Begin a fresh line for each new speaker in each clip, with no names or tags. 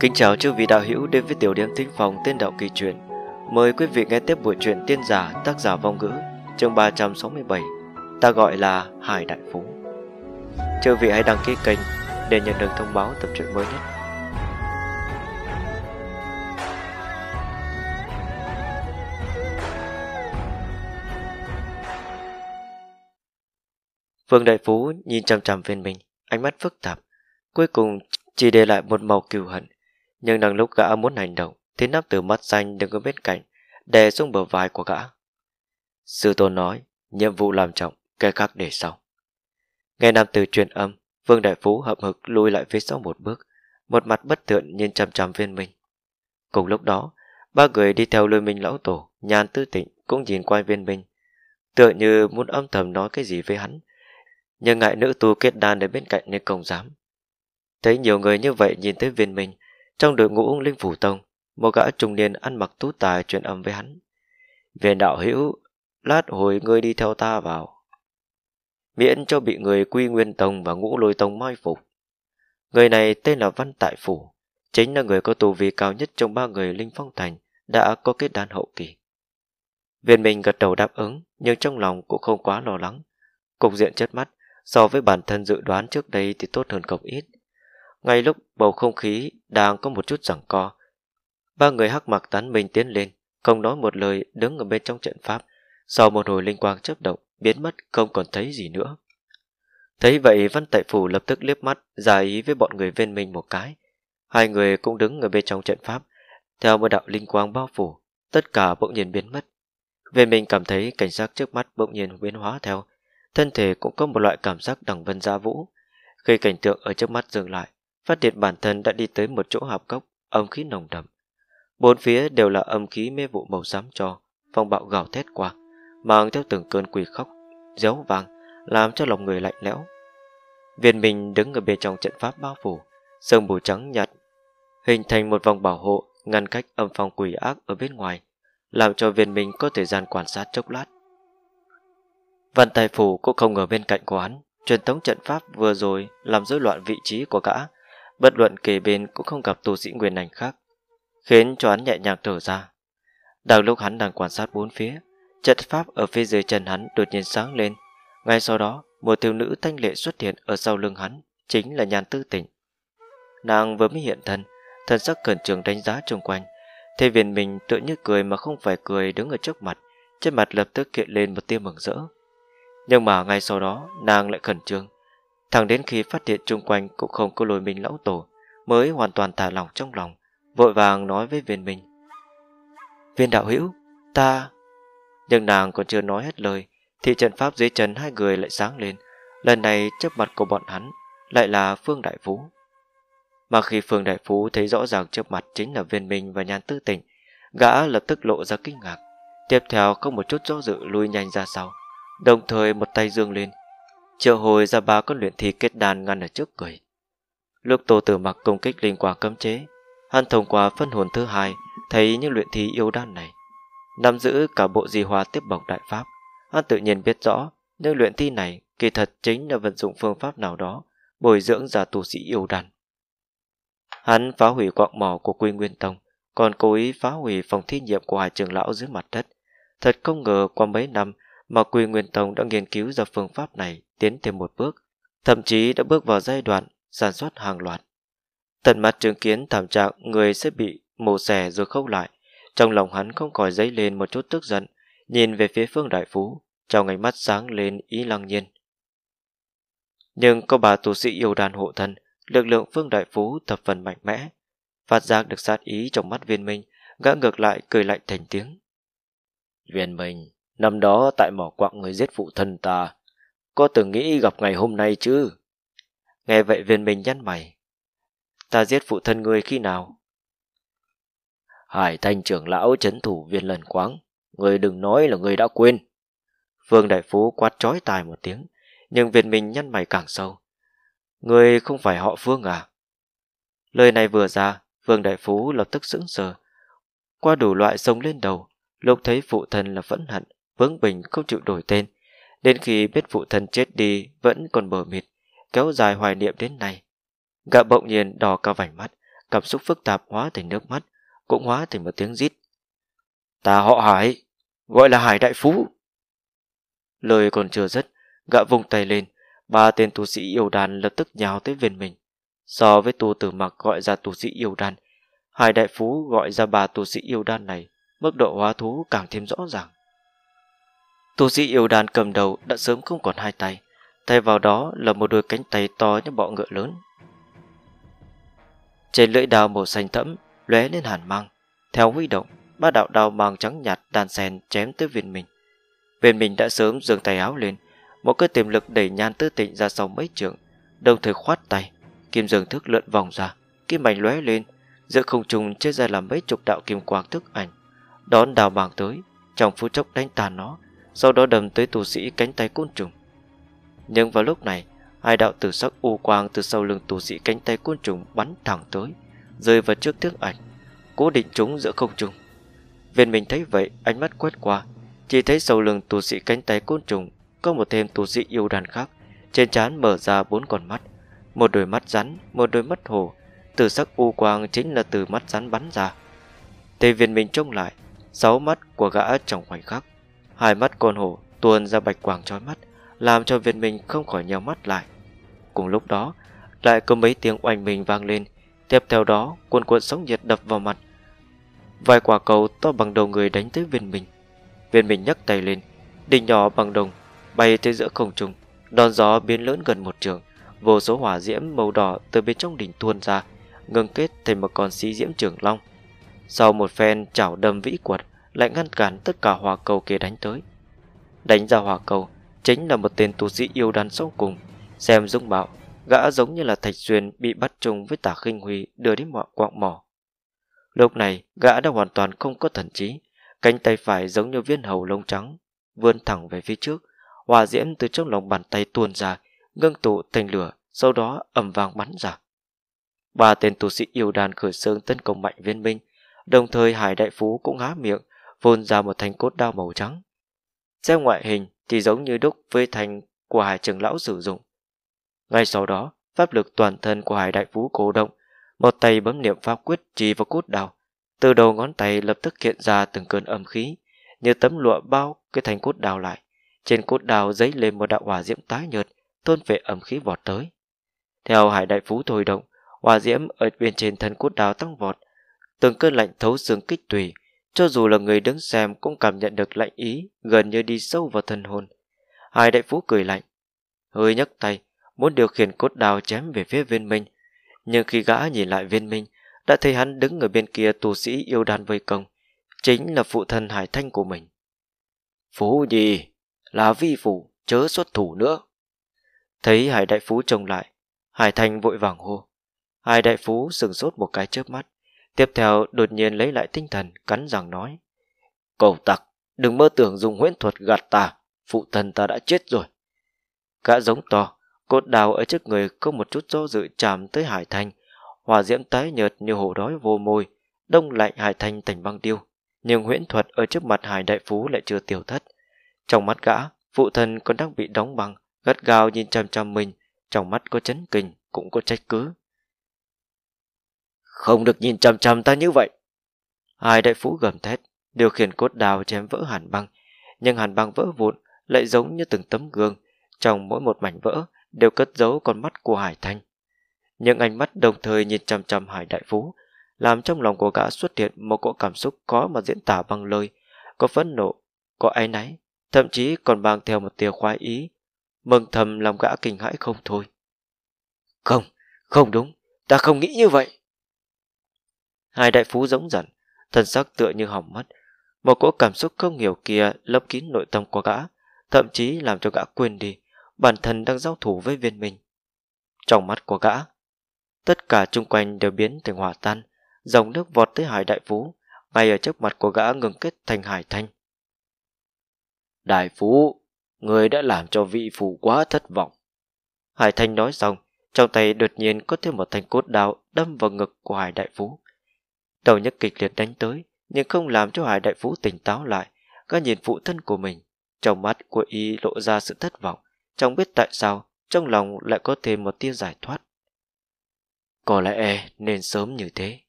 Kính chào chư vị đạo hữu đến với tiểu điểm thính phòng tên đạo kỳ truyền. Mời quý vị nghe tiếp buổi truyện tiên giả tác giả vong ngữ chương 367 ta gọi là Hải Đại Phú. Chư vị hãy đăng ký kênh để nhận được thông báo tập truyện mới nhất. Vương Đại Phú nhìn chằm chằm viên mình, ánh mắt phức tạp, cuối cùng chỉ để lại một màu cừu hận. Nhưng đang lúc gã muốn hành động Thì nắp từ mắt xanh đứng ở bên cạnh Đè xuống bờ vai của gã Sư tôn nói Nhiệm vụ làm trọng Cái khác để sau Nghe nam từ truyền âm Vương Đại Phú hậm hực lui lại phía sau một bước Một mặt bất thượng nhìn chằm chằm viên minh Cùng lúc đó Ba người đi theo lôi minh lão tổ Nhàn tư tịnh cũng nhìn qua viên minh Tựa như muốn âm thầm nói cái gì với hắn Nhưng ngại nữ tu kết đan ở bên cạnh nên không dám Thấy nhiều người như vậy nhìn tới viên minh trong đội ngũ Linh Phủ Tông, một gã trung niên ăn mặc tú tài truyền âm với hắn. Viên đạo hữu, lát hồi ngươi đi theo ta vào. Miễn cho bị người quy nguyên tông và ngũ lôi tông mai phục. Người này tên là Văn Tại Phủ, chính là người có tù vi cao nhất trong ba người Linh Phong Thành đã có kết đan hậu kỳ. Viên mình gật đầu đáp ứng, nhưng trong lòng cũng không quá lo lắng. Cục diện chất mắt, so với bản thân dự đoán trước đây thì tốt hơn cọc ít ngay lúc bầu không khí đang có một chút giằng co. Ba người hắc mặc tán mình tiến lên, không nói một lời đứng ở bên trong trận pháp. Sau một hồi linh quang chớp động, biến mất không còn thấy gì nữa. Thấy vậy văn tại phủ lập tức liếc mắt, ra ý với bọn người viên mình một cái. Hai người cũng đứng ở bên trong trận pháp, theo một đạo linh quang bao phủ, tất cả bỗng nhiên biến mất. Viên mình cảm thấy cảnh giác trước mắt bỗng nhiên biến hóa theo, thân thể cũng có một loại cảm giác đằng vân gia vũ. Khi cảnh tượng ở trước mắt dừng lại, phát hiện bản thân đã đi tới một chỗ hạp cốc, âm khí nồng đậm. Bốn phía đều là âm khí mê vụ màu xám cho, phong bạo gào thét qua, mang theo từng cơn quỷ khóc, giấu vàng, làm cho lòng người lạnh lẽo. Viên mình đứng ở bên trong trận pháp bao phủ, sương mù trắng nhạt, hình thành một vòng bảo hộ ngăn cách âm phong quỷ ác ở bên ngoài, làm cho viên mình có thời gian quan sát chốc lát. Văn tài phủ cũng không ở bên cạnh quán truyền thống trận pháp vừa rồi làm rối loạn vị trí của gã, bất luận kề bên cũng không gặp tu sĩ nguyên ảnh khác, khiến cho hắn nhẹ nhàng thở ra. Đang lúc hắn đang quan sát bốn phía, trận pháp ở phía dưới chân hắn đột nhiên sáng lên. Ngay sau đó, một thiếu nữ thanh lệ xuất hiện ở sau lưng hắn, chính là nhàn tư tỉnh. Nàng vừa mới hiện thân, thân sắc cẩn trường đánh giá xung quanh. Thê viên mình tựa như cười mà không phải cười đứng ở trước mặt, trên mặt lập tức hiện lên một tia mừng rỡ. Nhưng mà ngay sau đó, nàng lại khẩn trương, thẳng đến khi phát hiện chung quanh cũng không có lôi minh lão tổ mới hoàn toàn thả lỏng trong lòng vội vàng nói với viên minh viên đạo hữu ta nhưng nàng còn chưa nói hết lời thì trận pháp dưới chân hai người lại sáng lên lần này trước mặt của bọn hắn lại là phương đại phú mà khi phương đại phú thấy rõ ràng trước mặt chính là viên minh và nhan tư tỉnh gã lập tức lộ ra kinh ngạc tiếp theo có một chút do dự lui nhanh ra sau đồng thời một tay dương lên Chiều hồi ra ba con luyện thi kết đàn ngăn ở trước cười. Lúc Tô Tử Mặc công kích linh quả cấm chế, hắn thông qua phân hồn thứ hai thấy những luyện thi yêu đan này. Nắm giữ cả bộ di hòa tiếp bọc đại pháp, hắn tự nhiên biết rõ những luyện thi này kỳ thật chính là vận dụng phương pháp nào đó bồi dưỡng ra tu sĩ yêu đan. Hắn phá hủy quạng mỏ của Quy Nguyên Tông, còn cố ý phá hủy phòng thí nghiệm của hải trường lão dưới mặt đất. Thật không ngờ qua mấy năm mà Quy Nguyên Tông đã nghiên cứu ra phương pháp này tiến thêm một bước, thậm chí đã bước vào giai đoạn sản xuất hàng loạt. Tận mắt chứng kiến thảm trạng người sẽ bị mổ xẻ rồi khâu lại, trong lòng hắn không khỏi dấy lên một chút tức giận, nhìn về phía Phương Đại Phú, trong ánh mắt sáng lên ý lăng nhiên. Nhưng có bà tu sĩ yêu đàn hộ thân, lực lượng Phương Đại Phú thập phần mạnh mẽ, phát giác được sát ý trong mắt viên minh, gã ngược lại cười lạnh thành tiếng. Viên minh, Năm đó tại mỏ quặng người giết phụ thân ta, có từng nghĩ gặp ngày hôm nay chứ? Nghe vậy viên minh nhăn mày. Ta giết phụ thân ngươi khi nào? Hải thanh trưởng lão chấn thủ viên lần quáng. người đừng nói là người đã quên. Vương Đại Phú quát trói tài một tiếng, nhưng viên minh nhăn mày càng sâu. Người không phải họ Vương à? Lời này vừa ra, Vương Đại Phú lập tức sững sờ. Qua đủ loại sông lên đầu, lúc thấy phụ thân là phẫn hận, vướng bình không chịu đổi tên, đến khi biết phụ thân chết đi vẫn còn bờ mịt, kéo dài hoài niệm đến nay. Gã bỗng nhiên đỏ cả vành mắt, cảm xúc phức tạp hóa thành nước mắt, cũng hóa thành một tiếng rít. Ta họ Hải, gọi là Hải Đại Phú. Lời còn chưa dứt, gã vùng tay lên, ba tên tu sĩ yêu đàn lập tức nhào tới viên mình. So với tu tử mặc gọi ra tu sĩ yêu đàn Hải Đại Phú gọi ra ba tu sĩ yêu đan này, mức độ hóa thú càng thêm rõ ràng. Tu sĩ yêu đàn cầm đầu đã sớm không còn hai tay, thay vào đó là một đôi cánh tay to như bọ ngựa lớn. Trên lưỡi đao màu xanh thẫm lóe lên hàn mang, theo huy động, ba đạo đao mang trắng nhạt đàn sen chém tới viên mình. Viên mình đã sớm dường tay áo lên, một cơn tiềm lực đẩy nhan tư tịnh ra sau mấy trường, đồng thời khoát tay, kim dương thức lượn vòng ra, kim ảnh lóe lên, giữa không trung chia ra làm mấy chục đạo kim quang thức ảnh, đón đào bàng tới, trong phút chốc đánh tàn nó, sau đó đâm tới tu sĩ cánh tay côn trùng. Nhưng vào lúc này, hai đạo tử sắc u quang từ sau lưng tu sĩ cánh tay côn trùng bắn thẳng tới, rơi vào trước thước ảnh, cố định chúng giữa không trung. Viên mình thấy vậy, ánh mắt quét qua, chỉ thấy sau lưng tu sĩ cánh tay côn trùng có một thêm tu sĩ yêu đàn khác, trên trán mở ra bốn con mắt, một đôi mắt rắn, một đôi mắt hồ. tử sắc u quang chính là từ mắt rắn bắn ra. Tề viên mình trông lại, sáu mắt của gã trong khoảnh khắc Hai mắt con hổ tuôn ra bạch quang trói mắt, làm cho Việt Minh không khỏi nheo mắt lại. Cùng lúc đó, lại có mấy tiếng oanh mình vang lên, tiếp theo đó cuồn cuộn sóng nhiệt đập vào mặt. Vài quả cầu to bằng đầu người đánh tới Viên Minh. Viên Minh nhấc tay lên, đỉnh nhỏ bằng đồng bay tới giữa không trung, đòn gió biến lớn gần một trường, vô số hỏa diễm màu đỏ từ bên trong đỉnh tuôn ra, ngưng kết thành một con sĩ diễm trường long. Sau một phen chảo đâm vĩ quật, lại ngăn cản tất cả hỏa cầu kia đánh tới. Đánh ra hỏa cầu chính là một tên tu sĩ yêu đàn song cùng, xem dung mạo, gã giống như là Thạch Xuyên bị bắt chung với Tả Khinh Huy đưa đến mọi quạng mỏ. Lúc này, gã đã hoàn toàn không có thần trí, cánh tay phải giống như viên hầu lông trắng, vươn thẳng về phía trước, hòa diễm từ trong lòng bàn tay tuôn ra, ngưng tụ thành lửa, sau đó ầm vang bắn ra. Ba tên tu sĩ yêu đàn khởi xương tấn công mạnh viên minh, đồng thời hải đại phú cũng há miệng, phun ra một thanh cốt đao màu trắng. Xem ngoại hình thì giống như đúc với thanh của hải trưởng lão sử dụng. Ngay sau đó, pháp lực toàn thân của hải đại phú cổ động, một tay bấm niệm pháp quyết trì vào cốt đao. Từ đầu ngón tay lập tức hiện ra từng cơn âm khí, như tấm lụa bao cái thanh cốt đao lại. Trên cốt đao dấy lên một đạo hỏa diễm tái nhợt, thôn về âm khí vọt tới. Theo hải đại phú thôi động, hỏa diễm ở bên trên thân cốt đao tăng vọt, từng cơn lạnh thấu xương kích tùy, cho dù là người đứng xem cũng cảm nhận được lạnh ý, gần như đi sâu vào thần hồn. Hai đại phú cười lạnh, hơi nhấc tay, muốn điều khiển cốt đào chém về phía viên minh. Nhưng khi gã nhìn lại viên minh, đã thấy hắn đứng ở bên kia tu sĩ yêu đan vây công, chính là phụ thân hải thanh của mình. Phú nhì, là vi phủ, chớ xuất thủ nữa. Thấy hải đại phú trông lại, hải thanh vội vàng hô. Hải đại phú sừng sốt một cái chớp mắt, Tiếp theo đột nhiên lấy lại tinh thần, cắn răng nói. Cầu tặc, đừng mơ tưởng dùng huyễn thuật gạt ta, phụ thần ta đã chết rồi. Gã giống to, cột đào ở trước người không một chút do dự chạm tới hải thanh Hòa diễm tái nhợt như hổ đói vô môi, đông lạnh hải thanh thành băng tiêu Nhưng huyễn thuật ở trước mặt hải đại phú lại chưa tiểu thất. Trong mắt gã, phụ thần còn đang bị đóng băng, gắt gao nhìn chằm chằm mình, trong mắt có chấn kinh, cũng có trách cứ. Không được nhìn chằm chằm ta như vậy. Hai đại phú gầm thét, điều khiển cốt đào chém vỡ hàn băng. Nhưng hàn băng vỡ vụn lại giống như từng tấm gương. Trong mỗi một mảnh vỡ đều cất giấu con mắt của hải thanh. Những ánh mắt đồng thời nhìn chằm chằm hải đại phú, làm trong lòng của gã xuất hiện một cỗ cảm xúc khó mà diễn tả bằng lời, có phẫn nộ, có áy náy, thậm chí còn mang theo một tia khoái ý, mừng thầm lòng gã kinh hãi không thôi. Không, không đúng, ta không nghĩ như vậy. Hai đại phú giống dần Thần sắc tựa như hỏng mất Một cỗ cảm xúc không hiểu kia lấp kín nội tâm của gã Thậm chí làm cho gã quên đi Bản thân đang giao thủ với viên mình Trong mắt của gã Tất cả chung quanh đều biến thành hòa tan Dòng nước vọt tới hải đại phú Ngay ở trước mặt của gã ngừng kết thành hải thanh Đại phú Người đã làm cho vị phụ quá thất vọng Hải thanh nói xong trong tay đột nhiên có thêm một thanh cốt đao đâm vào ngực của hải đại phú Đầu nhất kịch liệt đánh tới, nhưng không làm cho Hải Đại Phú tỉnh táo lại. Các nhìn phụ thân của mình, trong mắt của y lộ ra sự thất vọng. Chẳng biết tại sao, trong lòng lại có thêm một tia giải thoát. Có lẽ nên sớm như thế.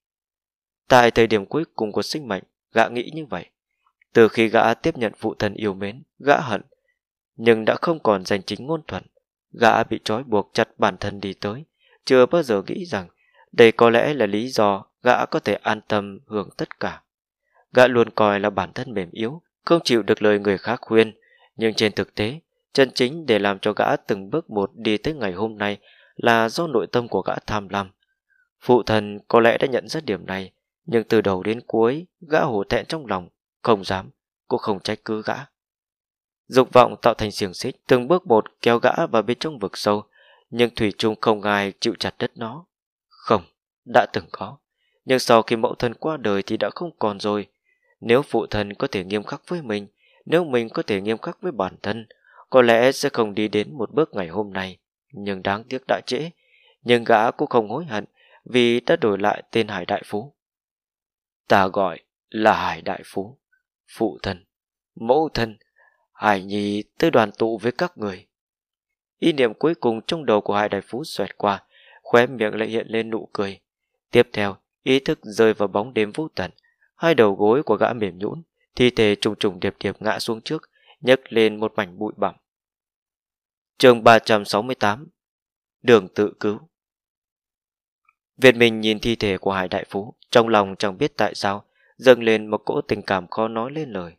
Tại thời điểm cuối cùng của sinh mệnh, gã nghĩ như vậy. Từ khi gã tiếp nhận phụ thân yêu mến, gã hận, nhưng đã không còn giành chính ngôn thuận. Gã bị trói buộc chặt bản thân đi tới, chưa bao giờ nghĩ rằng đây có lẽ là lý do gã có thể an tâm hưởng tất cả. Gã luôn coi là bản thân mềm yếu, không chịu được lời người khác khuyên, nhưng trên thực tế, chân chính để làm cho gã từng bước một đi tới ngày hôm nay là do nội tâm của gã tham lam. Phụ thần có lẽ đã nhận ra điểm này, nhưng từ đầu đến cuối, gã hổ thẹn trong lòng, không dám, cũng không trách cứ gã. Dục vọng tạo thành xiềng xích, từng bước một kéo gã vào bên trong vực sâu, nhưng Thủy chung không ai chịu chặt đất nó. Không, đã từng có nhưng sau khi mẫu thân qua đời thì đã không còn rồi. Nếu phụ thân có thể nghiêm khắc với mình, nếu mình có thể nghiêm khắc với bản thân, có lẽ sẽ không đi đến một bước ngày hôm nay. Nhưng đáng tiếc đã trễ, nhưng gã cũng không hối hận vì đã đổi lại tên Hải Đại Phú. Ta gọi là Hải Đại Phú, phụ thân, mẫu thân, Hải Nhi tư đoàn tụ với các người. Ý niệm cuối cùng trong đầu của Hải Đại Phú xoẹt qua, khóe miệng lại hiện lên nụ cười. Tiếp theo, ý thức rơi vào bóng đêm vũ tận hai đầu gối của gã mềm nhũn thi thể trùng trùng điệp điệp ngã xuống trước nhấc lên một mảnh bụi bặm chương 368 đường tự cứu Việt Minh nhìn thi thể của Hải Đại Phú trong lòng chẳng biết tại sao dâng lên một cỗ tình cảm khó nói lên lời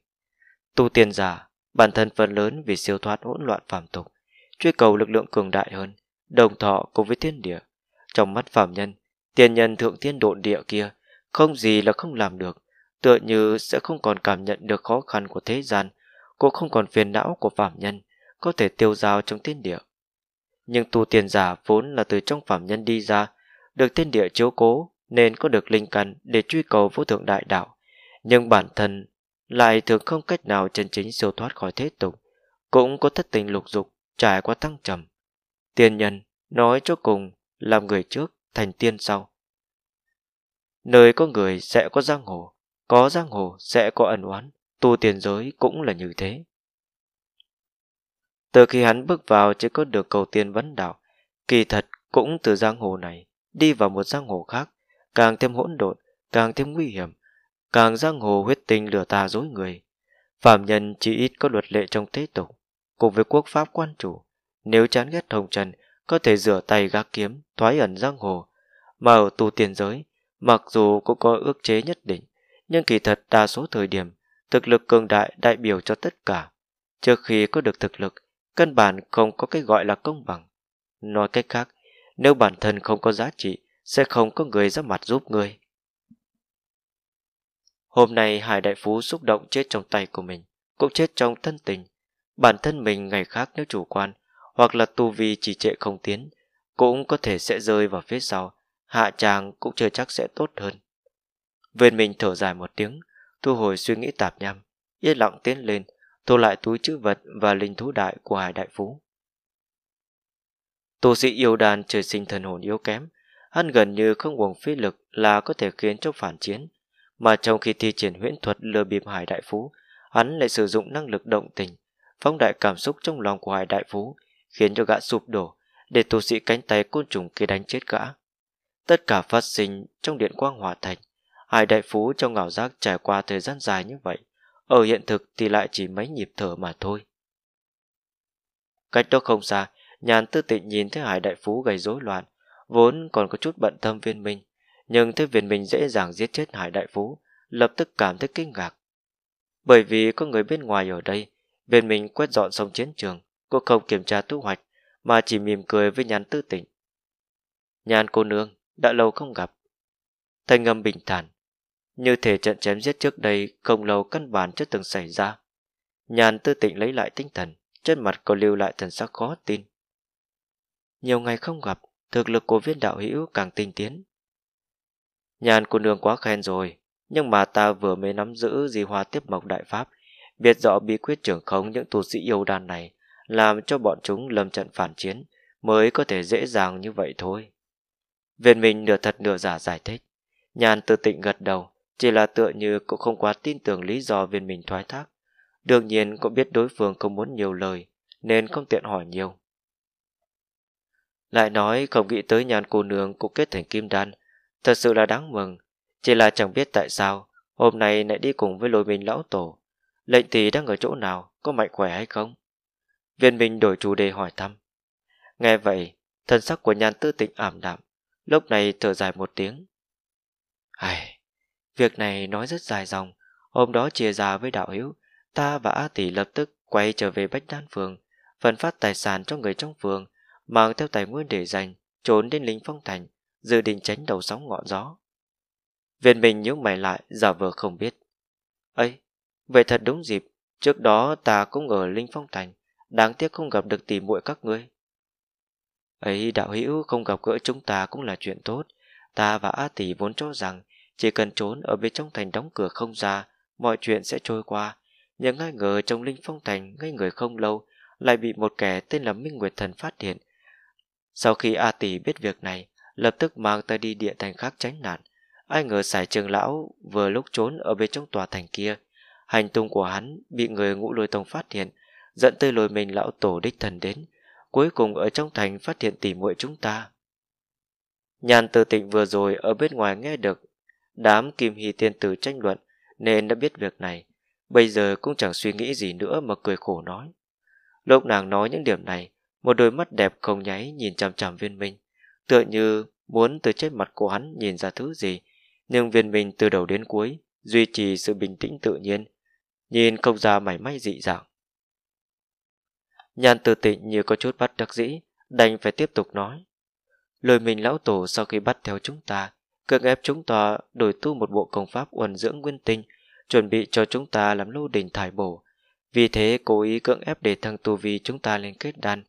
tu tiên giả bản thân phần lớn vì siêu thoát hỗn loạn phạm tục truy cầu lực lượng cường đại hơn đồng thọ cùng với thiên địa trong mắt phạm nhân Tiền nhân thượng tiên độn địa kia, không gì là không làm được, tựa như sẽ không còn cảm nhận được khó khăn của thế gian, cũng không còn phiền não của phạm nhân, có thể tiêu dao trong thiên địa. Nhưng tu tiền giả vốn là từ trong phạm nhân đi ra, được thiên địa chiếu cố nên có được linh căn để truy cầu vô thượng đại đạo, nhưng bản thân lại thường không cách nào chân chính siêu thoát khỏi thế tục, cũng có thất tình lục dục trải qua thăng trầm. Tiền nhân nói cho cùng làm người trước thành tiên sau. Nơi có người sẽ có giang hồ, có giang hồ sẽ có ẩn oán, tu tiền giới cũng là như thế. Từ khi hắn bước vào chỉ có được cầu tiên vấn đạo, kỳ thật cũng từ giang hồ này đi vào một giang hồ khác, càng thêm hỗn độn, càng thêm nguy hiểm, càng giang hồ huyết tinh lửa tà dối người. Phạm nhân chỉ ít có luật lệ trong thế tục, cùng với quốc pháp quan chủ, nếu chán ghét hồng trần có thể rửa tay gác kiếm, thoái ẩn giang hồ. Mà ở tu tiên giới, mặc dù cũng có ước chế nhất định, nhưng kỳ thật đa số thời điểm, thực lực cường đại đại biểu cho tất cả. Trước khi có được thực lực, căn bản không có cái gọi là công bằng. Nói cách khác, nếu bản thân không có giá trị, sẽ không có người ra mặt giúp người. Hôm nay Hải Đại Phú xúc động chết trong tay của mình, cũng chết trong thân tình. Bản thân mình ngày khác nếu chủ quan, hoặc là tu vi trì trệ không tiến, cũng có thể sẽ rơi vào phía sau, hạ tràng cũng chưa chắc sẽ tốt hơn. Viên mình thở dài một tiếng, thu hồi suy nghĩ tạp nham, yên lặng tiến lên, thu lại túi chữ vật và linh thú đại của hải đại phú. Tu sĩ yêu đàn trời sinh thần hồn yếu kém, hắn gần như không nguồn phi lực là có thể khiến trong phản chiến, mà trong khi thi triển huyễn thuật lừa bịp hải đại phú, hắn lại sử dụng năng lực động tình, phóng đại cảm xúc trong lòng của hải đại phú, khiến cho gã sụp đổ, để tu sĩ cánh tay côn trùng kia đánh chết gã. Tất cả phát sinh trong điện quang hòa thành, hai đại phú trong ngảo giác trải qua thời gian dài như vậy, ở hiện thực thì lại chỉ mấy nhịp thở mà thôi. Cách đó không xa, nhàn tư tịnh nhìn thấy hải đại phú gây rối loạn, vốn còn có chút bận tâm viên minh, nhưng thấy viên minh dễ dàng giết chết hải đại phú, lập tức cảm thấy kinh ngạc. Bởi vì có người bên ngoài ở đây, viên minh quét dọn xong chiến trường, Cô không kiểm tra thu hoạch Mà chỉ mỉm cười với nhàn tư tỉnh Nhàn cô nương Đã lâu không gặp Thanh âm bình thản Như thể trận chém giết trước đây Không lâu căn bản chưa từng xảy ra Nhàn tư tịnh lấy lại tinh thần Trên mặt còn lưu lại thần sắc khó tin Nhiều ngày không gặp Thực lực của viên đạo hữu càng tinh tiến Nhàn cô nương quá khen rồi Nhưng mà ta vừa mới nắm giữ Di hoa tiếp mộc đại pháp Biết rõ bí quyết trưởng khống những tu sĩ yêu đan này làm cho bọn chúng lâm trận phản chiến mới có thể dễ dàng như vậy thôi. Viên Minh nửa thật nửa giả giải thích. Nhàn tư tịnh gật đầu, chỉ là tựa như cũng không quá tin tưởng lý do viên Minh thoái thác. Đương nhiên cũng biết đối phương không muốn nhiều lời, nên không tiện hỏi nhiều. Lại nói không nghĩ tới nhàn cô nương cũng kết thành kim đan, thật sự là đáng mừng. Chỉ là chẳng biết tại sao, hôm nay lại đi cùng với lôi mình lão tổ. Lệnh tỷ đang ở chỗ nào, có mạnh khỏe hay không? Viên Minh đổi chủ đề hỏi thăm. Nghe vậy, thân sắc của nhan tư tịnh ảm đạm, lúc này thở dài một tiếng. Ai, việc này nói rất dài dòng, hôm đó chia ra với đạo hữu, ta và A Tỷ lập tức quay trở về Bách Đan Phường, phân phát tài sản cho người trong phường, mang theo tài nguyên để dành, trốn đến lính phong thành, dự định tránh đầu sóng ngọn gió. Viên Minh nhíu mày lại, giả vờ không biết. ấy vậy thật đúng dịp, trước đó ta cũng ở Linh Phong Thành, đáng tiếc không gặp được tỉ muội các ngươi ấy đạo hữu không gặp gỡ chúng ta cũng là chuyện tốt ta và a tỷ vốn cho rằng chỉ cần trốn ở bên trong thành đóng cửa không ra mọi chuyện sẽ trôi qua nhưng ai ngờ trong linh phong thành ngay người không lâu lại bị một kẻ tên là minh nguyệt thần phát hiện sau khi a tỷ biết việc này lập tức mang ta đi địa thành khác tránh nạn ai ngờ sải trường lão vừa lúc trốn ở bên trong tòa thành kia hành tung của hắn bị người ngũ lôi tông phát hiện dẫn tới lôi mình lão tổ đích thần đến cuối cùng ở trong thành phát hiện tỉ muội chúng ta nhàn từ tịnh vừa rồi ở bên ngoài nghe được đám kim hy tiên tử tranh luận nên đã biết việc này bây giờ cũng chẳng suy nghĩ gì nữa mà cười khổ nói lúc nàng nói những điểm này một đôi mắt đẹp không nháy nhìn chằm chằm viên minh tựa như muốn từ trên mặt của hắn nhìn ra thứ gì nhưng viên minh từ đầu đến cuối duy trì sự bình tĩnh tự nhiên nhìn không ra mảy may dị dạng Nhan tử tịnh như có chút bắt đắc dĩ, đành phải tiếp tục nói. lôi mình lão tổ sau khi bắt theo chúng ta, cưỡng ép chúng ta đổi tu một bộ công pháp uẩn dưỡng nguyên tinh, chuẩn bị cho chúng ta làm lâu đình thải bổ. Vì thế cố ý cưỡng ép để thằng tu vi chúng ta lên kết đan,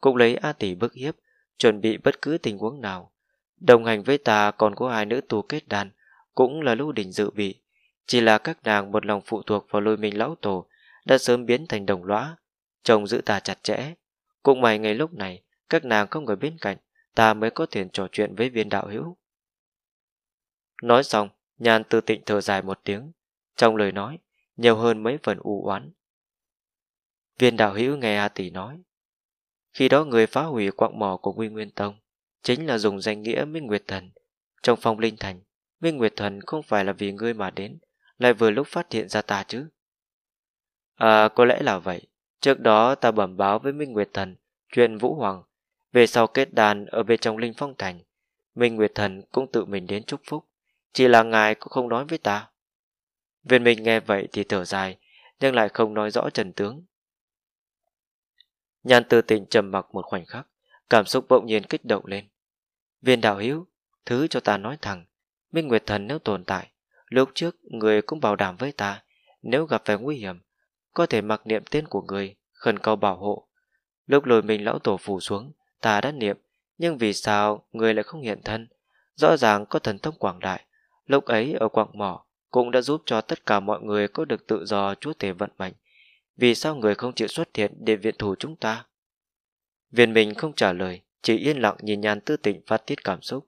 cũng lấy A tỷ bức hiếp, chuẩn bị bất cứ tình huống nào. Đồng hành với ta còn có hai nữ tu kết đan cũng là lưu đình dự bị. Chỉ là các nàng một lòng phụ thuộc vào lôi mình lão tổ, đã sớm biến thành đồng lõa, chồng giữ ta chặt chẽ. Cũng may ngay lúc này, các nàng không ở bên cạnh, ta mới có thể trò chuyện với viên đạo hữu. Nói xong, nhàn tư tịnh thở dài một tiếng, trong lời nói, nhiều hơn mấy phần u oán. Viên đạo hữu nghe A Tỷ nói, khi đó người phá hủy quạng mỏ của Nguyên Nguyên Tông, chính là dùng danh nghĩa Minh Nguyệt Thần. Trong phong linh thành, Minh Nguyệt Thần không phải là vì ngươi mà đến, lại vừa lúc phát hiện ra ta chứ. À, có lẽ là vậy. Trước đó ta bẩm báo với Minh Nguyệt Thần Chuyện Vũ Hoàng Về sau kết đàn ở bên trong Linh Phong Thành Minh Nguyệt Thần cũng tự mình đến chúc phúc Chỉ là ngài cũng không nói với ta Viên Minh nghe vậy thì thở dài Nhưng lại không nói rõ trần tướng nhàn tư tịnh trầm mặc một khoảnh khắc Cảm xúc bỗng nhiên kích động lên Viên đạo hữu Thứ cho ta nói thẳng Minh Nguyệt Thần nếu tồn tại Lúc trước người cũng bảo đảm với ta Nếu gặp phải nguy hiểm có thể mặc niệm tên của người, khẩn cầu bảo hộ. Lúc lồi mình lão tổ phủ xuống, ta đã niệm, nhưng vì sao người lại không hiện thân? Rõ ràng có thần thông quảng đại, lúc ấy ở quảng mỏ cũng đã giúp cho tất cả mọi người có được tự do chúa tể vận mệnh. Vì sao người không chịu xuất hiện để viện thủ chúng ta? Viên mình không trả lời, chỉ yên lặng nhìn nhàn tư tịnh phát tiết cảm xúc.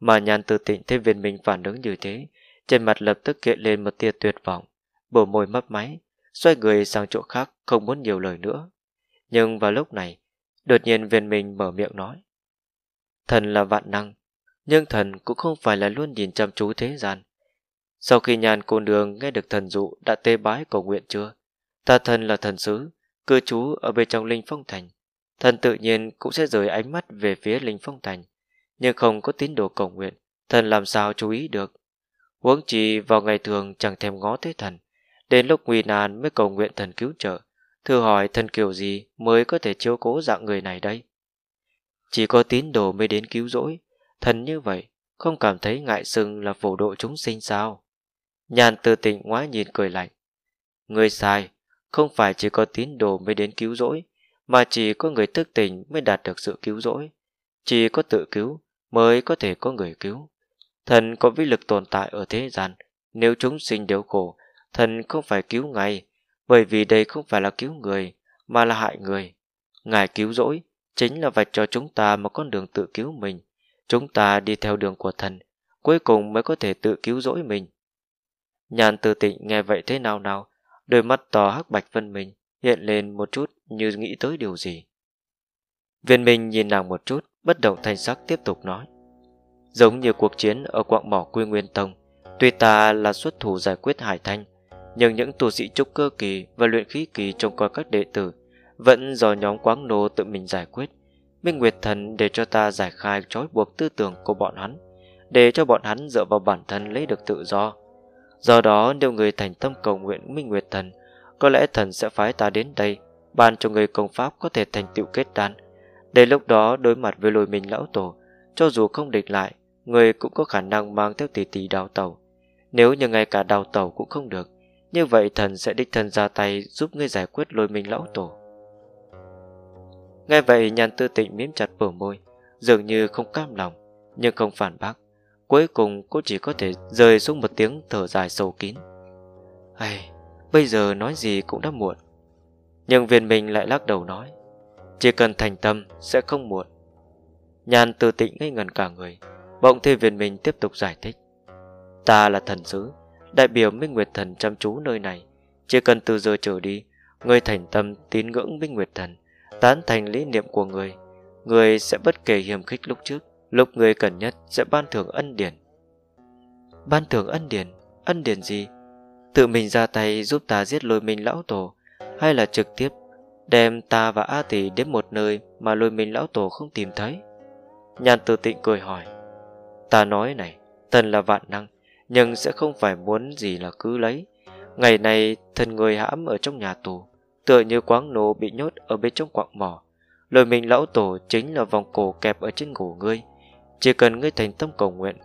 Mà nhàn tư tịnh thấy viên mình phản ứng như thế, trên mặt lập tức kệ lên một tia tuyệt vọng, bờ môi mấp máy, xoay người sang chỗ khác không muốn nhiều lời nữa. Nhưng vào lúc này, đột nhiên viên mình mở miệng nói. Thần là vạn năng, nhưng thần cũng không phải là luôn nhìn chăm chú thế gian. Sau khi nhàn côn đường nghe được thần dụ đã tê bái cầu nguyện chưa, ta thần là thần sứ, cư trú ở bên trong linh phong thành. Thần tự nhiên cũng sẽ rời ánh mắt về phía linh phong thành, nhưng không có tín đồ cầu nguyện, thần làm sao chú ý được. Huống chi vào ngày thường chẳng thèm ngó tới thần, đến lúc nguy nan mới cầu nguyện thần cứu trợ. Thử hỏi thần kiểu gì mới có thể chiếu cố dạng người này đây? Chỉ có tín đồ mới đến cứu rỗi, thần như vậy, không cảm thấy ngại sừng là phổ độ chúng sinh sao? Nhàn từ tỉnh ngoái nhìn cười lạnh. Người sai, không phải chỉ có tín đồ mới đến cứu rỗi, mà chỉ có người thức tỉnh mới đạt được sự cứu rỗi. Chỉ có tự cứu mới có thể có người cứu. Thần có vĩ lực tồn tại ở thế gian, nếu chúng sinh đều khổ thần không phải cứu ngài, bởi vì đây không phải là cứu người, mà là hại người. Ngài cứu rỗi, chính là vạch cho chúng ta một con đường tự cứu mình. Chúng ta đi theo đường của thần, cuối cùng mới có thể tự cứu rỗi mình. Nhàn từ tịnh nghe vậy thế nào nào, đôi mắt to hắc bạch phân mình, hiện lên một chút như nghĩ tới điều gì. Viên Minh nhìn nàng một chút, bất động thanh sắc tiếp tục nói. Giống như cuộc chiến ở quạng mỏ Quy Nguyên Tông, tuy ta là xuất thủ giải quyết Hải Thanh, nhưng những tu sĩ trúc cơ kỳ và luyện khí kỳ trông coi các đệ tử vẫn do nhóm quáng nô tự mình giải quyết. Minh Nguyệt Thần để cho ta giải khai trói buộc tư tưởng của bọn hắn, để cho bọn hắn dựa vào bản thân lấy được tự do. Do đó nếu người thành tâm cầu nguyện Minh Nguyệt Thần, có lẽ thần sẽ phái ta đến đây, ban cho người công pháp có thể thành tựu kết đan. Để lúc đó đối mặt với lôi mình lão tổ, cho dù không địch lại, người cũng có khả năng mang theo tỷ tỷ đào tàu. Nếu như ngay cả đào tàu cũng không được, như vậy thần sẽ đích thân ra tay giúp ngươi giải quyết lôi minh lão tổ. Nghe vậy nhàn tư tịnh miếm chặt bờ môi, dường như không cam lòng, nhưng không phản bác. Cuối cùng cô chỉ có thể rời xuống một tiếng thở dài sầu kín. Hay, bây giờ nói gì cũng đã muộn. Nhưng viên mình lại lắc đầu nói, chỉ cần thành tâm sẽ không muộn. Nhàn tư tịnh ngây ngần cả người, bỗng thì viên mình tiếp tục giải thích. Ta là thần sứ, đại biểu Minh Nguyệt Thần chăm chú nơi này. Chỉ cần từ giờ trở đi, người thành tâm tín ngưỡng Minh Nguyệt Thần, tán thành lý niệm của người. Người sẽ bất kể hiểm khích lúc trước, lúc người cần nhất sẽ ban thưởng ân điển. Ban thưởng ân điển? Ân điển gì? Tự mình ra tay giúp ta giết lôi minh lão tổ, hay là trực tiếp đem ta và A Tỷ đến một nơi mà lôi minh lão tổ không tìm thấy? Nhàn tử tịnh cười hỏi, ta nói này, thần là vạn năng, nhưng sẽ không phải muốn gì là cứ lấy. Ngày này, thần người hãm ở trong nhà tù, tựa như quáng nô bị nhốt ở bên trong quạng mỏ. Lời mình lão tổ chính là vòng cổ kẹp ở trên cổ ngươi. Chỉ cần ngươi thành tâm cầu nguyện,